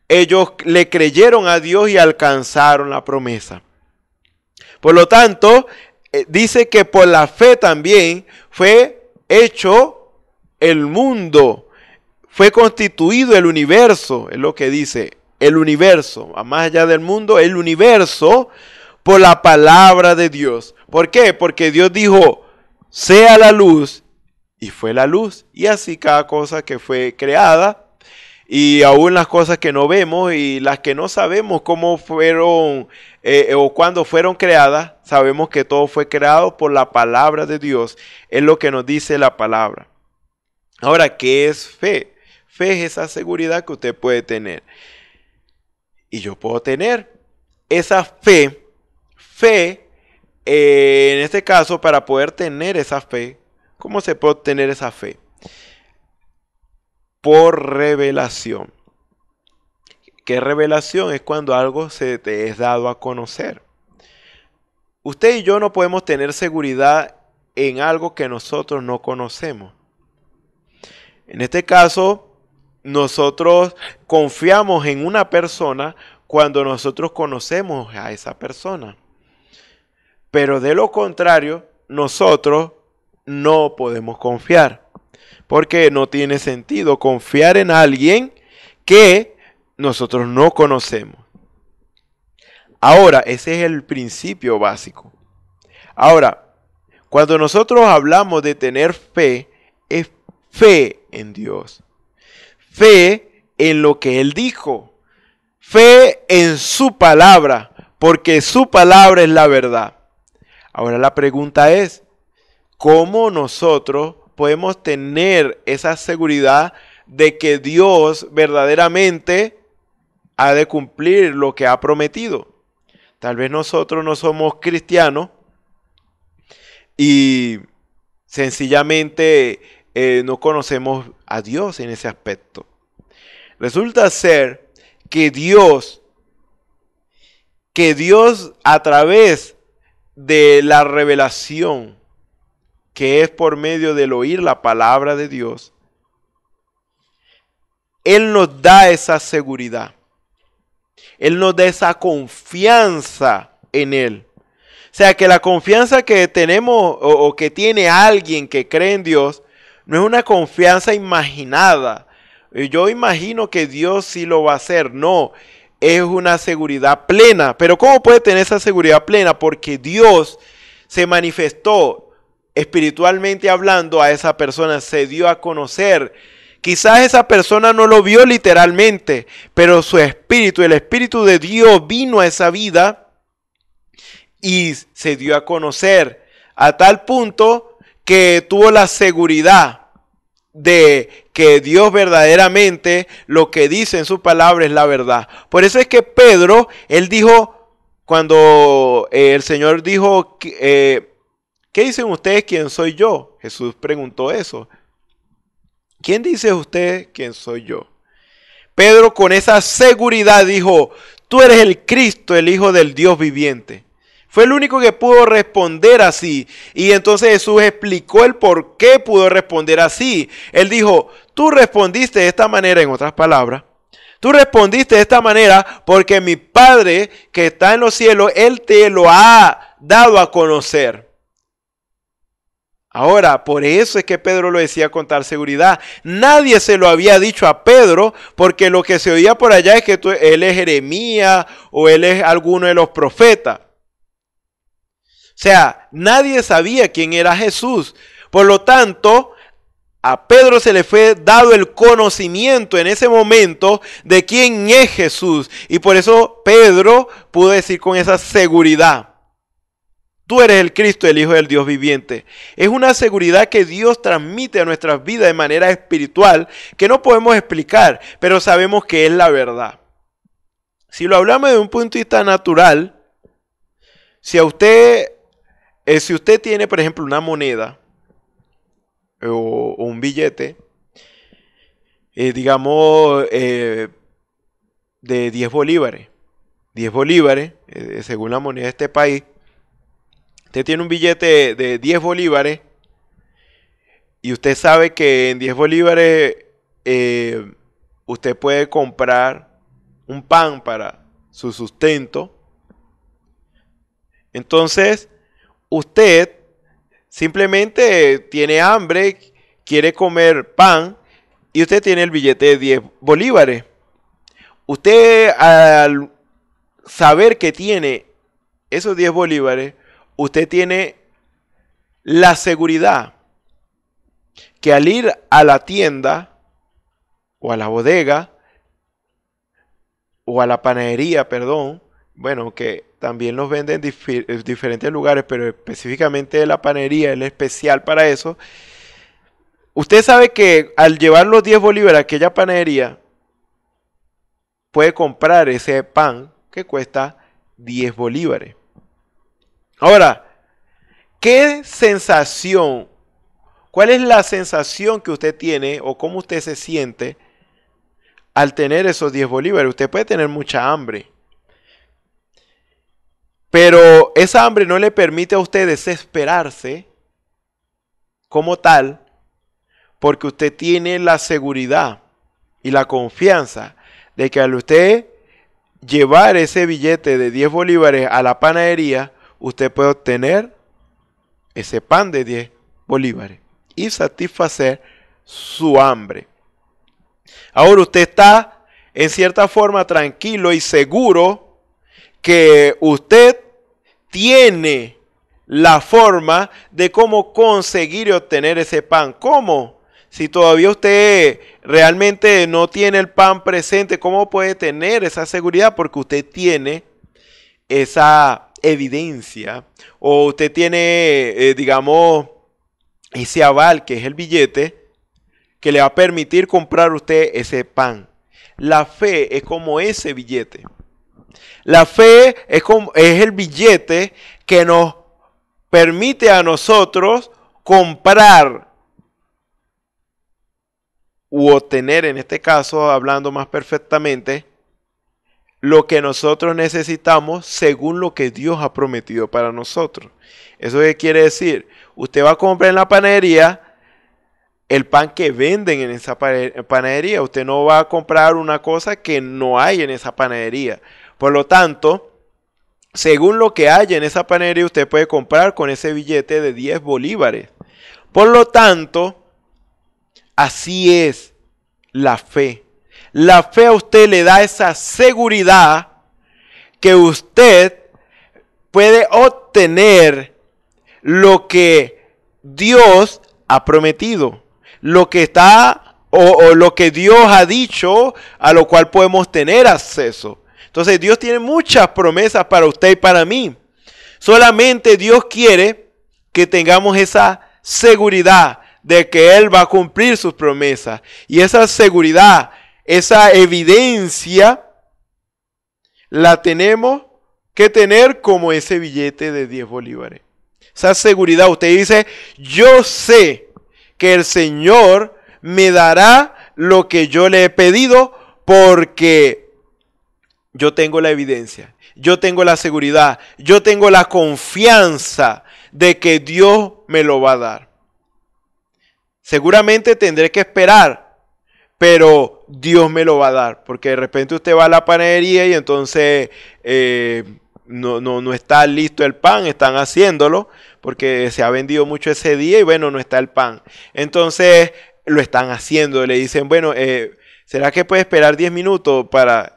[SPEAKER 1] ellos le creyeron a Dios y alcanzaron la promesa. Por lo tanto, eh, dice que por la fe también fue hecho el mundo, fue constituido el universo, es lo que dice, el universo, más allá del mundo, el universo, por la palabra de Dios. ¿Por qué? Porque Dios dijo, sea la luz, y fue la luz. Y así cada cosa que fue creada, y aún las cosas que no vemos y las que no sabemos cómo fueron eh, o cuándo fueron creadas, sabemos que todo fue creado por la palabra de Dios. Es lo que nos dice la palabra. Ahora, ¿qué es fe? Fe es esa seguridad que usted puede tener. Y yo puedo tener esa fe, fe, eh, en este caso, para poder tener esa fe, ¿cómo se puede tener esa fe? Por revelación. ¿Qué revelación? Es cuando algo se te es dado a conocer. Usted y yo no podemos tener seguridad en algo que nosotros no conocemos. En este caso, nosotros confiamos en una persona cuando nosotros conocemos a esa persona. Pero de lo contrario, nosotros no podemos confiar. Porque no tiene sentido confiar en alguien que nosotros no conocemos. Ahora, ese es el principio básico. Ahora, cuando nosotros hablamos de tener fe, es fe en Dios fe en lo que él dijo, fe en su palabra, porque su palabra es la verdad. Ahora la pregunta es, ¿cómo nosotros podemos tener esa seguridad de que Dios verdaderamente ha de cumplir lo que ha prometido? Tal vez nosotros no somos cristianos y sencillamente eh, no conocemos a Dios en ese aspecto. Resulta ser que Dios, que Dios a través de la revelación, que es por medio del oír la palabra de Dios, Él nos da esa seguridad. Él nos da esa confianza en Él. O sea que la confianza que tenemos o, que tiene alguien que cree en Dios no es una confianza imaginada, yo imagino que Dios sí lo va a hacer. No, es una seguridad plena. Pero ¿cómo puede tener esa seguridad plena? Porque Dios se manifestó espiritualmente hablando a esa persona, se dio a conocer. Quizás esa persona no lo vio literalmente, pero su espíritu, el espíritu de Dios vino a esa vida y se dio a conocer a tal punto que tuvo la seguridad de que Dios verdaderamente lo que dice en su palabra es la verdad. Por eso es que Pedro, él dijo, cuando eh, el Señor dijo, eh, ¿qué dicen ustedes quién soy yo? Jesús preguntó eso. ¿Quién dice usted quién soy yo? Pedro con esa seguridad dijo, tú eres el Cristo, el Hijo del Dios viviente. Fue el único que pudo responder así. Y entonces Jesús explicó el por qué pudo responder así. Él dijo, tú respondiste de esta manera, en otras palabras. Tú respondiste de esta manera porque mi Padre que está en los cielos, Él te lo ha dado a conocer. Ahora, por eso es que Pedro lo decía con tal seguridad. Nadie se lo había dicho a Pedro, porque lo que se oía por allá es que él es Jeremías o él es alguno de los profetas. O sea, nadie sabía quién era Jesús. Por lo tanto, a Pedro se le fue dado el conocimiento en ese momento de quién es Jesús. Y por eso Pedro pudo decir con esa seguridad, tú eres el Cristo, el Hijo del Dios viviente. Es una seguridad que Dios transmite a nuestras vidas de manera espiritual que no podemos explicar, pero sabemos que es la verdad. Si lo hablamos de un punto de vista natural, si a usted eh, si usted tiene, por ejemplo, una moneda eh, o, un billete, eh, digamos, de 10 bolívares, 10 bolívares, según la moneda de este país, usted tiene un billete de 10 bolívares y usted sabe que en 10 bolívares usted puede comprar un pan para su sustento. Entonces, usted simplemente tiene hambre, quiere comer pan y usted tiene el billete de 10 bolívares. Usted al saber que tiene esos 10 bolívares, usted tiene la seguridad que al ir a la tienda o a la bodega o a la panadería, perdón, bueno, que también los vende en eh, diferentes lugares, pero específicamente la panería, es especial para eso. Usted sabe que al llevar los 10 bolívares a aquella panería, puede comprar ese pan que cuesta 10 bolívares. Ahora, ¿qué sensación? ¿Cuál es la sensación que usted tiene o cómo usted se siente al tener esos 10 bolívares? Usted puede tener mucha hambre pero esa hambre no le permite a usted desesperarse como tal, porque usted tiene la seguridad y la confianza de que al usted llevar ese billete de 10 bolívares a la panadería, usted puede obtener ese pan de 10 bolívares y satisfacer su hambre. Ahora usted está en cierta forma tranquilo y seguro que usted tiene la forma de cómo conseguir y obtener ese pan. ¿Cómo? Si todavía usted realmente no tiene el pan presente, ¿cómo puede tener esa seguridad? Porque usted tiene esa evidencia o usted tiene, eh, digamos, ese aval que es el billete que le va a permitir comprar usted ese pan. La fe es como ese billete. La fe es, el billete que nos permite a nosotros comprar u obtener, en este caso, hablando más perfectamente, lo que nosotros necesitamos según lo que Dios ha prometido para nosotros. ¿Eso qué quiere decir? Usted va a comprar en la panadería el pan que venden en esa panadería. Usted no va a comprar una cosa que no hay en esa panadería. Por lo tanto, según lo que haya en esa panera, usted puede comprar con ese billete de 10 bolívares. Por lo tanto, así es la fe. La fe a usted le da esa seguridad que usted puede obtener lo que Dios ha prometido, lo que está o, lo que Dios ha dicho, a lo cual podemos tener acceso. Entonces Dios tiene muchas promesas para usted y para mí. Solamente Dios quiere que tengamos esa seguridad de que Él va a cumplir sus promesas. Y esa seguridad, esa evidencia, la tenemos que tener como ese billete de 10 bolívares. Esa seguridad, usted dice, yo sé que el Señor me dará lo que yo le he pedido porque yo tengo la evidencia, yo tengo la seguridad, yo tengo la confianza de que Dios me lo va a dar. Seguramente tendré que esperar, pero Dios me lo va a dar, porque de repente usted va a la panadería y entonces eh, no, no, está listo el pan, están haciéndolo, porque se ha vendido mucho ese día y bueno, no está el pan. Entonces lo están haciendo, le dicen, bueno, eh, ¿será que puede esperar 10 minutos para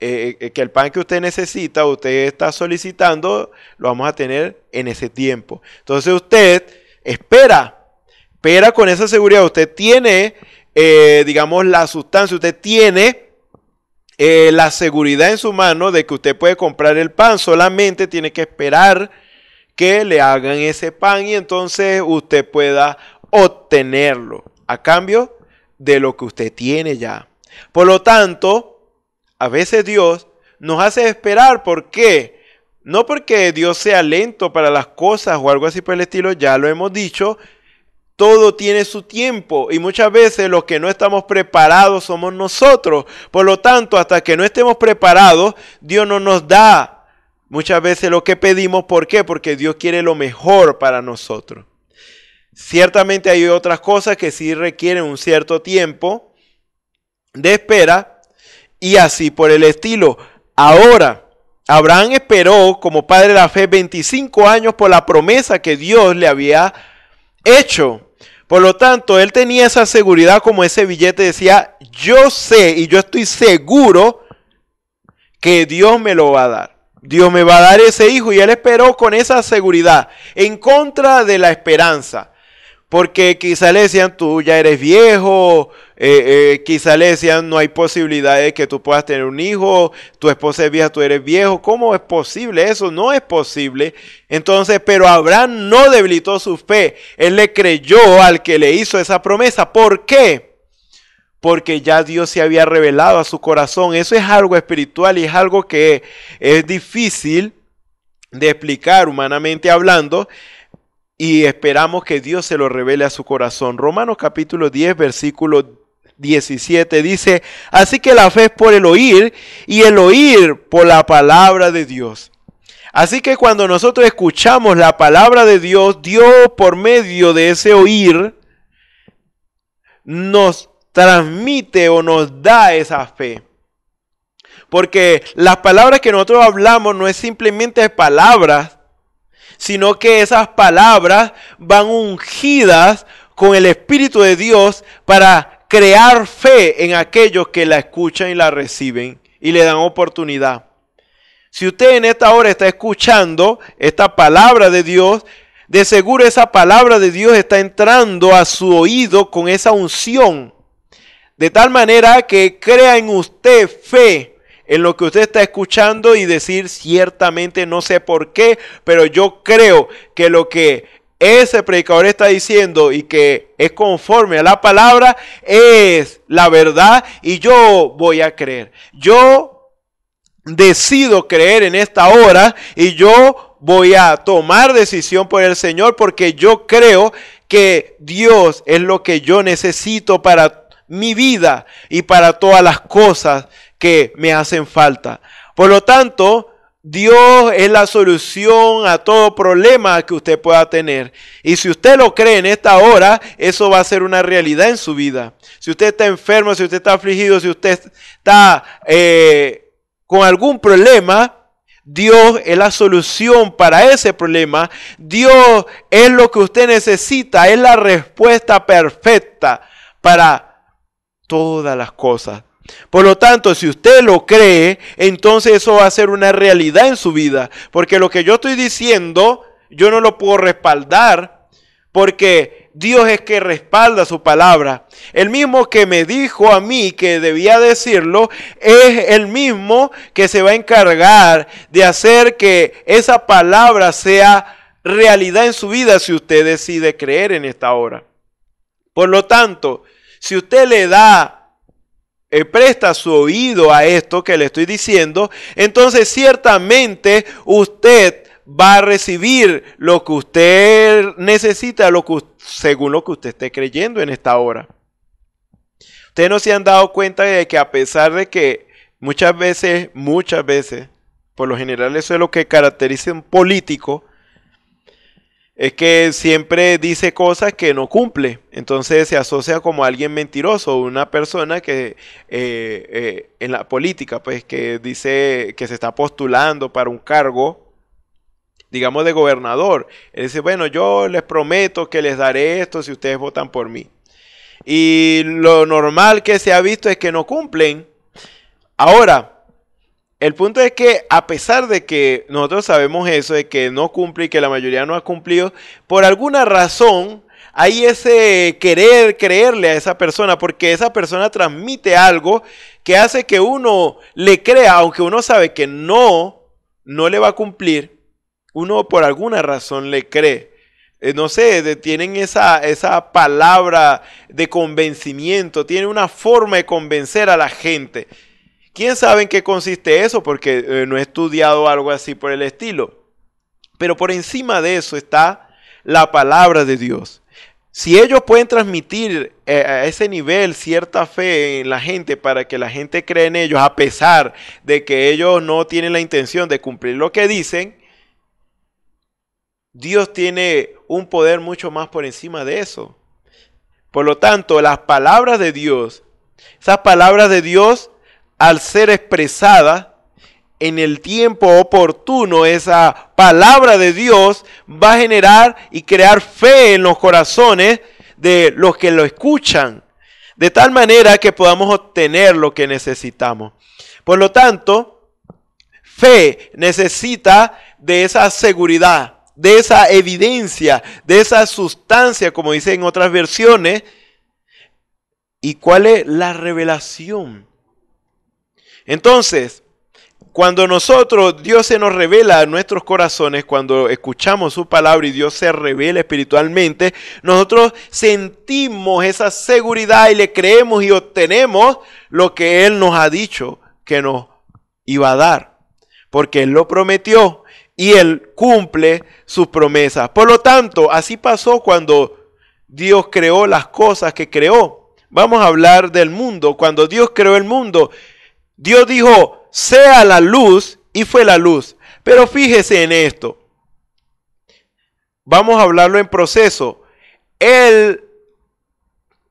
[SPEAKER 1] eh, eh, que el pan que usted necesita, usted está solicitando, lo vamos a tener en ese tiempo. Entonces usted espera, espera con esa seguridad. Usted tiene, eh, digamos, la sustancia, usted tiene la seguridad en su mano de que usted puede comprar el pan, solamente tiene que esperar que le hagan ese pan y entonces usted pueda obtenerlo a cambio de lo que usted tiene ya. Por lo tanto, a veces Dios nos hace esperar. ¿Por qué? No porque Dios sea lento para las cosas o algo así por el estilo, ya lo hemos dicho. Todo tiene su tiempo y muchas veces los que no estamos preparados somos nosotros. Por lo tanto, hasta que no estemos preparados, Dios no nos da muchas veces lo que pedimos. ¿Por qué? Porque Dios quiere lo mejor para nosotros. Ciertamente hay otras cosas que sí requieren un cierto tiempo de espera, y así por el estilo. Ahora, Abraham esperó como padre de la fe 25 años por la promesa que Dios le había hecho. Por lo tanto, él tenía esa seguridad como ese billete decía, yo sé y yo estoy seguro que Dios me lo va a dar. Dios me va a dar ese hijo y él esperó con esa seguridad, en contra de la esperanza. Porque quizá le decían, tú ya eres viejo, eh, eh, quizá le decían, no hay posibilidad de que tú puedas tener un hijo, tu esposa es vieja, tú eres viejo. ¿Cómo es posible eso? No es posible. Entonces, pero Abraham no debilitó su fe. Él le creyó al que le hizo esa promesa. ¿Por qué? Porque ya Dios se había revelado a su corazón. Eso es algo espiritual y es algo que es difícil de explicar humanamente hablando y esperamos que Dios se lo revele a su corazón. Romanos capítulo 10, versículo 17 dice, así que la fe es por el oír y el oír por la palabra de Dios. Así que cuando nosotros escuchamos la palabra de Dios, Dios por medio de ese oír nos transmite o nos da esa fe. Porque las palabras que nosotros hablamos no es simplemente palabras, sino que esas palabras van ungidas con el Espíritu de Dios para crear fe en aquellos que la escuchan y la reciben y le dan oportunidad. Si usted en esta hora está escuchando esta palabra de Dios, de seguro esa palabra de Dios está entrando a su oído con esa unción. De tal manera que crea en usted fe en lo que usted está escuchando y decir ciertamente no sé por qué, pero yo creo que lo que ese predicador está diciendo y que es conforme a la palabra es la verdad y yo voy a creer. Yo decido creer en esta hora y yo voy a tomar decisión por el Señor porque yo creo que Dios es lo que yo necesito para mi vida y para todas las cosas que me hacen falta. Por lo tanto, Dios es la solución a todo problema que usted pueda tener. Y si usted lo cree en esta hora, eso va a ser una realidad en su vida. Si usted está enfermo, si usted está afligido, si usted está eh, con algún problema, Dios es la solución para ese problema. Dios es lo que usted necesita, es la respuesta perfecta para todas las cosas. Por lo tanto, si usted lo cree, entonces eso va a ser una realidad en su vida. Porque lo que yo estoy diciendo, yo no lo puedo respaldar. Porque Dios es que respalda su palabra. El mismo que me dijo a mí que debía decirlo, es el mismo que se va a encargar de hacer que esa palabra sea realidad en su vida si usted decide creer en esta hora. Por lo tanto, si usted le da, eh, presta su oído a esto que le estoy diciendo, entonces ciertamente usted va a recibir lo que usted necesita, lo que, según lo que usted esté creyendo en esta hora. Ustedes no se han dado cuenta de que a pesar de que muchas veces, muchas veces, por lo general eso es lo que caracteriza a un político, es que siempre dice cosas que no cumple. Entonces se asocia como alguien mentiroso, una persona que eh, eh, en la política, pues que dice que se está postulando para un cargo, digamos, de gobernador. Él dice, bueno, yo les prometo que les daré esto si ustedes votan por mí. Y lo normal que se ha visto es que no cumplen. Ahora, el punto es que a pesar de que nosotros sabemos eso, de que no cumple y que la mayoría no ha cumplido, por alguna razón hay ese querer creerle a esa persona, porque esa persona transmite algo que hace que uno le crea, aunque uno sabe que no, no le va a cumplir, uno por alguna razón le cree. Eh, no sé, tienen esa, esa palabra de convencimiento, tienen una forma de convencer a la gente. ¿Quién sabe en qué consiste eso? Porque eh, no he estudiado algo así por el estilo. Pero por encima de eso está la palabra de Dios. Si ellos pueden transmitir eh, a ese nivel cierta fe en la gente para que la gente cree en ellos, a pesar de que ellos no tienen la intención de cumplir lo que dicen, Dios tiene un poder mucho más por encima de eso. Por lo tanto, las palabras de Dios, esas palabras de Dios al ser expresada en el tiempo oportuno, esa palabra de Dios va a generar y crear fe en los corazones de los que lo escuchan, de tal manera que podamos obtener lo que necesitamos. Por lo tanto, fe necesita de esa seguridad, de esa evidencia, de esa sustancia, como dice en otras versiones. ¿Y cuál es la revelación? Entonces, cuando nosotros, Dios se nos revela a nuestros corazones, cuando escuchamos su palabra y Dios se revela espiritualmente, nosotros sentimos esa seguridad y le creemos y obtenemos lo que Él nos ha dicho que nos iba a dar. Porque Él lo prometió y Él cumple sus promesas. Por lo tanto, así pasó cuando Dios creó las cosas que creó. Vamos a hablar del mundo. Cuando Dios creó el mundo, Dios dijo, sea la luz y fue la luz. Pero fíjese en esto. Vamos a hablarlo en proceso. Él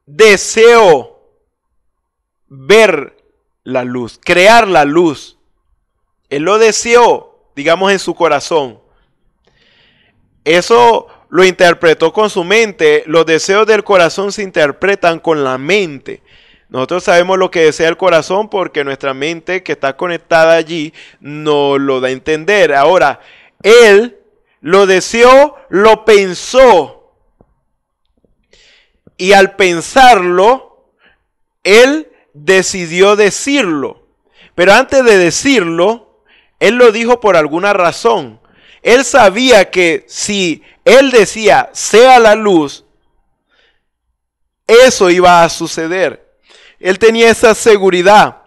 [SPEAKER 1] deseó ver la luz, crear la luz. Él lo deseó, digamos, en su corazón. Eso lo interpretó con su mente. Los deseos del corazón se interpretan con la mente. Nosotros sabemos lo que desea el corazón porque nuestra mente que está conectada allí no lo da a entender. Ahora, Él lo deseó, lo pensó. Y al pensarlo, Él decidió decirlo. Pero antes de decirlo, Él lo dijo por alguna razón. Él sabía que si Él decía, sea la luz, eso iba a suceder. Él tenía esa seguridad.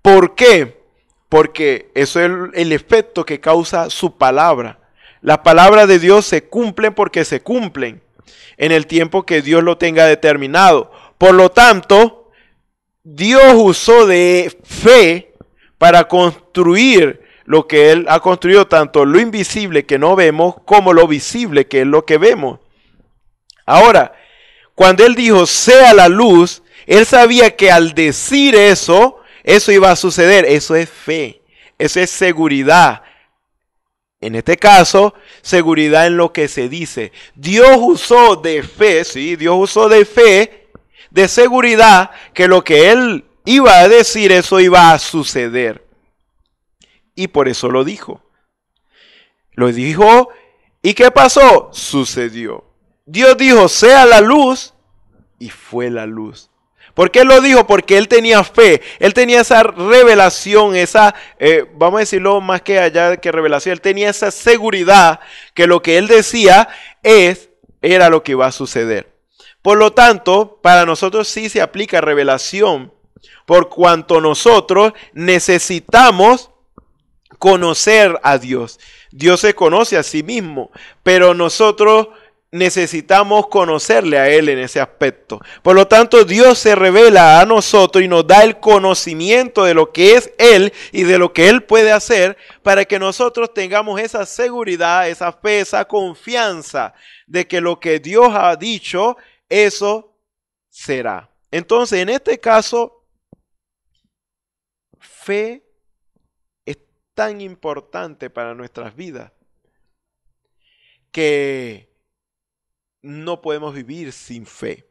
[SPEAKER 1] ¿Por qué? Porque eso es el, efecto que causa su palabra. Las palabras de Dios se cumplen porque se cumplen en el tiempo que Dios lo tenga determinado. Por lo tanto, Dios usó de fe para construir lo que Él ha construido, tanto lo invisible que no vemos como lo visible que es lo que vemos. Ahora, cuando Él dijo, sea la luz, él sabía que al decir eso, eso iba a suceder. Eso es fe. Eso es seguridad. En este caso, seguridad en lo que se dice. Dios usó de fe, sí, Dios usó de fe, de seguridad, que lo que él iba a decir, eso iba a suceder. Y por eso lo dijo. Lo dijo. ¿Y qué pasó? Sucedió. Dios dijo, sea la luz, y fue la luz. ¿Por qué lo dijo? Porque él tenía fe, él tenía esa revelación, esa, eh, vamos a decirlo más que allá que revelación, él tenía esa seguridad que lo que él decía es, era lo que iba a suceder. Por lo tanto, para nosotros sí se aplica revelación, por cuanto nosotros necesitamos conocer a Dios. Dios se conoce a sí mismo, pero nosotros necesitamos conocerle a Él en ese aspecto. Por lo tanto, Dios se revela a nosotros y nos da el conocimiento de lo que es Él y de lo que Él puede hacer para que nosotros tengamos esa seguridad, esa fe, esa confianza de que lo que Dios ha dicho, eso será. Entonces, en este caso, fe es tan importante para nuestras vidas que no podemos vivir sin fe.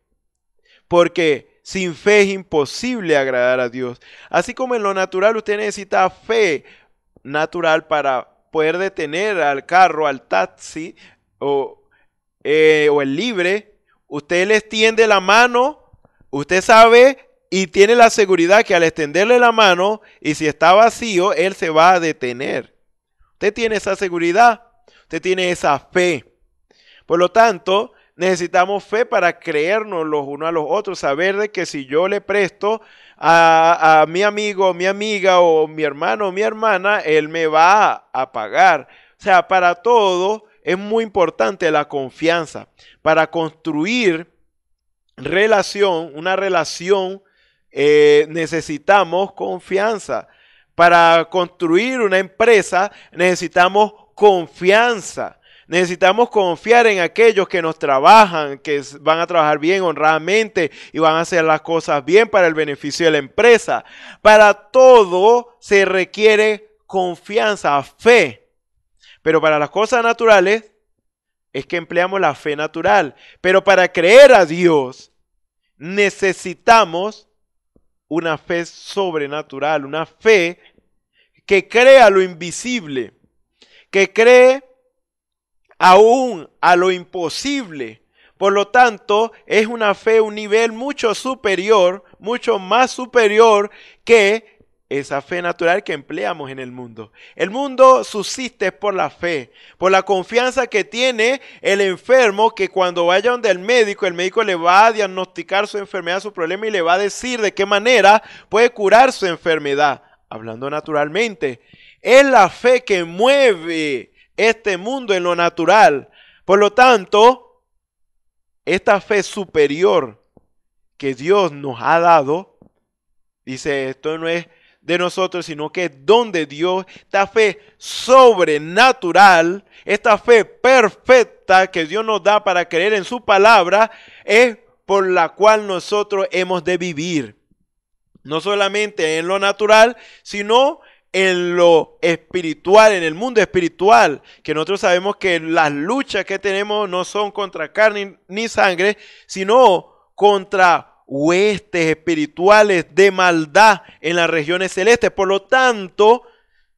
[SPEAKER 1] Porque sin fe es imposible agradar a Dios. Así como en lo natural usted necesita fe natural para poder detener al carro, al taxi eh, o, el libre, usted le extiende la mano, usted sabe y tiene la seguridad que al extenderle la mano y si está vacío, él se va a detener. Usted tiene esa seguridad, usted tiene esa fe. Por lo tanto, Necesitamos fe para creernos los unos a los otros, saber de que si yo le presto a, mi amigo, mi amiga o mi hermano o mi hermana, él me va a pagar. O sea, para todo es muy importante la confianza. Para construir relación, una relación, eh, necesitamos confianza. Para construir una empresa necesitamos confianza. Necesitamos confiar en aquellos que nos trabajan, que van a trabajar bien, honradamente y van a hacer las cosas bien para el beneficio de la empresa. Para todo se requiere confianza, fe. Pero para las cosas naturales es que empleamos la fe natural. Pero para creer a Dios necesitamos una fe sobrenatural, una fe que crea lo invisible, que cree aún a lo imposible. Por lo tanto, es una fe un nivel mucho superior, mucho más superior que esa fe natural que empleamos en el mundo. El mundo subsiste por la fe, por la confianza que tiene el enfermo que cuando vaya donde el médico, el médico le va a diagnosticar su enfermedad, su problema y le va a decir de qué manera puede curar su enfermedad, hablando naturalmente. Es la fe que mueve este mundo en lo natural. Por lo tanto, esta fe superior que Dios nos ha dado, dice, esto no es de nosotros, sino que es donde Dios, esta fe sobrenatural, esta fe perfecta que Dios nos da para creer en su palabra, es por la cual nosotros hemos de vivir. No solamente en lo natural, sino en lo espiritual, en el mundo espiritual, que nosotros sabemos que las luchas que tenemos no son contra carne ni sangre, sino contra huestes espirituales de maldad en las regiones celestes. Por lo tanto,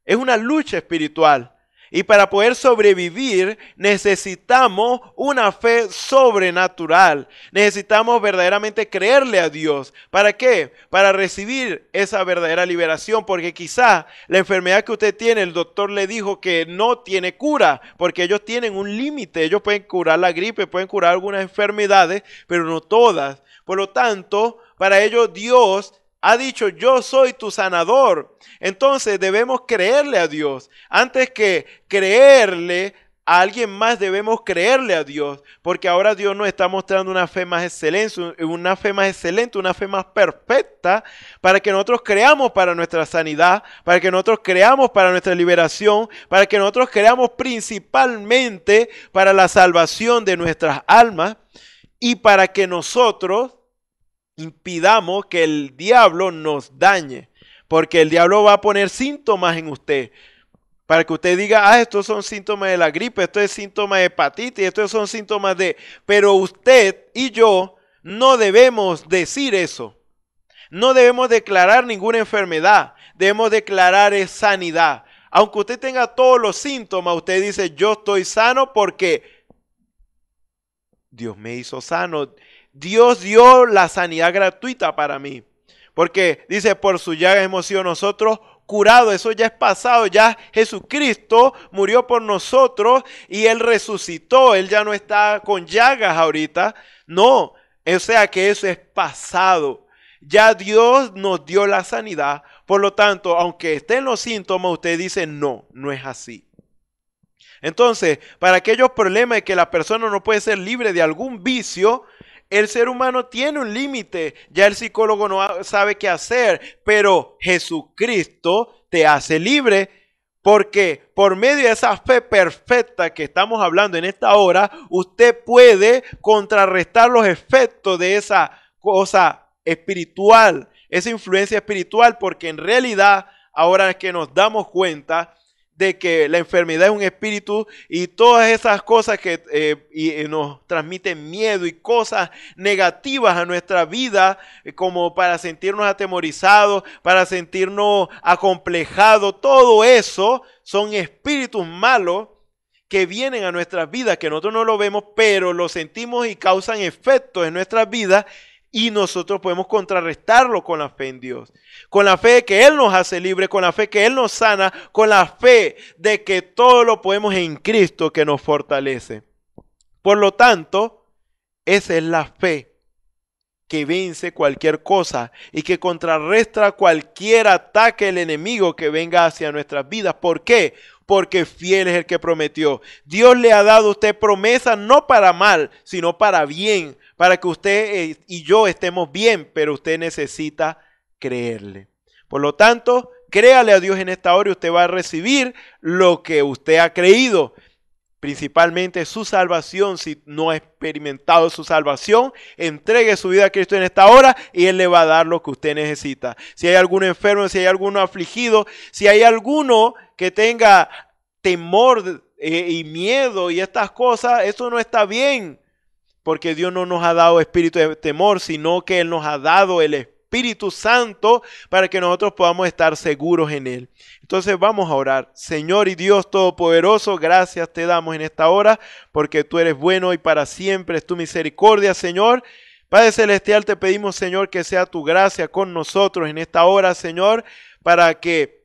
[SPEAKER 1] es una lucha espiritual. Y para poder sobrevivir necesitamos una fe sobrenatural. Necesitamos verdaderamente creerle a Dios. ¿Para qué? Para recibir esa verdadera liberación. Porque quizá la enfermedad que usted tiene, el doctor le dijo que no tiene cura. Porque ellos tienen un límite. Ellos pueden curar la gripe, pueden curar algunas enfermedades, pero no todas. Por lo tanto, para ellos Dios ha dicho, yo soy tu sanador. Entonces debemos creerle a Dios. Antes que creerle a alguien más debemos creerle a Dios, porque ahora Dios nos está mostrando una fe más excelente, una fe más excelente, una fe más perfecta, para que nosotros creamos para nuestra sanidad, para que nosotros creamos para nuestra liberación, para que nosotros creamos principalmente para la salvación de nuestras almas y para que nosotros impidamos que el diablo nos dañe, porque el diablo va a poner síntomas en usted. Para que usted diga, ah, estos son síntomas de la gripe, esto es síntoma de hepatitis, estos son síntomas de... Pero usted y yo no debemos decir eso. No debemos declarar ninguna enfermedad. Debemos declarar sanidad. Aunque usted tenga todos los síntomas, usted dice, yo estoy sano porque Dios me hizo sano. Dios dio la sanidad gratuita para mí. Porque dice, por su llagas hemos sido nosotros curados. Eso ya es pasado. Ya Jesucristo murió por nosotros y Él resucitó. Él ya no está con llagas ahorita. No, o sea que eso es pasado. Ya Dios nos dio la sanidad. Por lo tanto, aunque estén los síntomas, usted dice, no, no es así. Entonces, para aquellos problemas que la persona no puede ser libre de algún vicio, el ser humano tiene un límite, ya el psicólogo no sabe qué hacer, pero Jesucristo te hace libre porque por medio de esa fe perfecta que estamos hablando en esta hora, usted puede contrarrestar los efectos de esa cosa espiritual, esa influencia espiritual, porque en realidad, ahora que nos damos cuenta, de que la enfermedad es un espíritu y todas esas cosas que eh, eh, nos transmiten miedo y cosas negativas a nuestra vida, eh, como para sentirnos atemorizados, para sentirnos acomplejados, todo eso son espíritus malos que vienen a nuestras vidas, que nosotros no lo vemos, pero lo sentimos y causan efectos en nuestras vidas y nosotros podemos contrarrestarlo con la fe en Dios, con la fe de que Él nos hace libre, con la fe que Él nos sana, con la fe de que todo lo podemos en Cristo que nos fortalece. Por lo tanto, esa es la fe que vence cualquier cosa y que contrarresta cualquier ataque del enemigo que venga hacia nuestras vidas. ¿Por qué? Porque fiel es el que prometió. Dios le ha dado a usted promesa no para mal, sino para bien, para que usted eh, y yo estemos bien, pero usted necesita creerle. Por lo tanto, créale a Dios en esta hora y usted va a recibir lo que usted ha creído. Principalmente su salvación, si no ha experimentado su salvación, entregue su vida a Cristo en esta hora y Él le va a dar lo que usted necesita. Si hay algún enfermo, si hay alguno afligido, si hay alguno que tenga temor eh, y miedo y estas cosas, eso no está bien porque Dios no nos ha dado espíritu de temor, sino que Él nos ha dado el Espíritu Santo para que nosotros podamos estar seguros en Él. Entonces vamos a orar. Señor y Dios Todopoderoso, gracias te damos en esta hora, porque tú eres bueno y para siempre es tu misericordia, Señor. Padre Celestial, te pedimos, Señor, que sea tu gracia con nosotros en esta hora, Señor, para que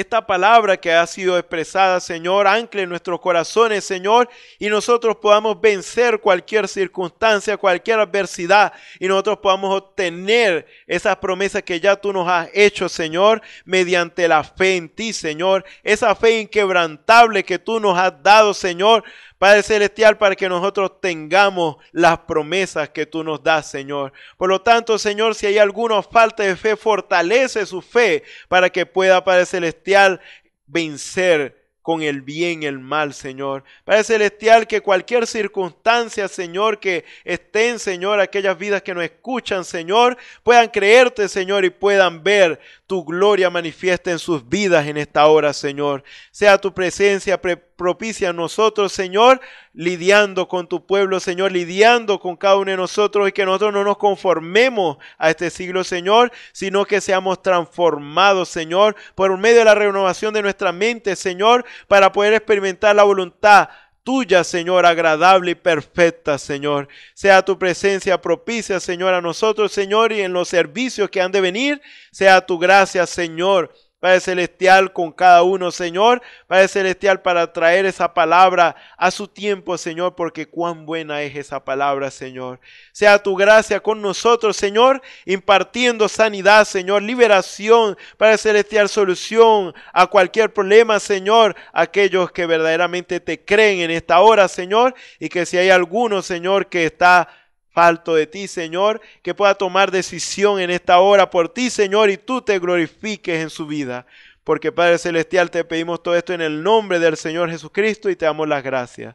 [SPEAKER 1] esta palabra que ha sido expresada, Señor, ancla en nuestros corazones, Señor, y nosotros podamos vencer cualquier circunstancia, cualquier adversidad, y nosotros podamos obtener esas promesas que ya tú nos has hecho, Señor, mediante la fe en ti, Señor, esa fe inquebrantable que tú nos has dado, Señor, Padre Celestial, para que nosotros tengamos las promesas que tú nos das, Señor. Por lo tanto, Señor, si hay alguna falta de fe, fortalece su fe para que pueda, Padre Celestial, vencer con el bien el mal, Señor. Padre Celestial, que cualquier circunstancia, Señor, que estén, Señor, aquellas vidas que nos escuchan, Señor, puedan creerte, Señor, y puedan ver tu gloria manifiesta en sus vidas en esta hora, Señor. Sea tu presencia preparada propicia a nosotros, Señor, lidiando con tu pueblo, Señor, lidiando con cada uno de nosotros y que nosotros no nos conformemos a este siglo, Señor, sino que seamos transformados, Señor, por medio de la renovación de nuestra mente, Señor, para poder experimentar la voluntad tuya, Señor, agradable y perfecta, Señor. Sea tu presencia propicia, Señor, a nosotros, Señor, y en los servicios que han de venir, sea tu gracia, Señor Padre Celestial, con cada uno, Señor. Padre Celestial, para traer esa palabra a su tiempo, Señor, porque cuán buena es esa palabra, Señor. Sea tu gracia con nosotros, Señor, impartiendo sanidad, Señor, liberación, Padre Celestial, solución a cualquier problema, Señor. Aquellos que verdaderamente te creen en esta hora, Señor, y que si hay alguno, Señor, que está falto de ti, Señor, que pueda tomar decisión en esta hora por ti, Señor, y tú te glorifiques en su vida. Porque Padre Celestial, te pedimos todo esto en el nombre del Señor Jesucristo y te damos las gracias.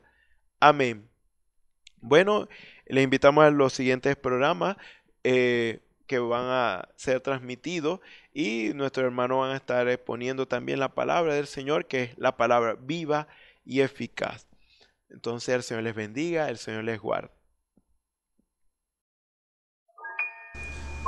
[SPEAKER 1] Amén. Bueno, le invitamos a los siguientes programas eh, que van a ser transmitidos y nuestros hermanos van a estar exponiendo también la palabra del Señor, que es la palabra viva y eficaz. Entonces el Señor les bendiga, el Señor les guarde.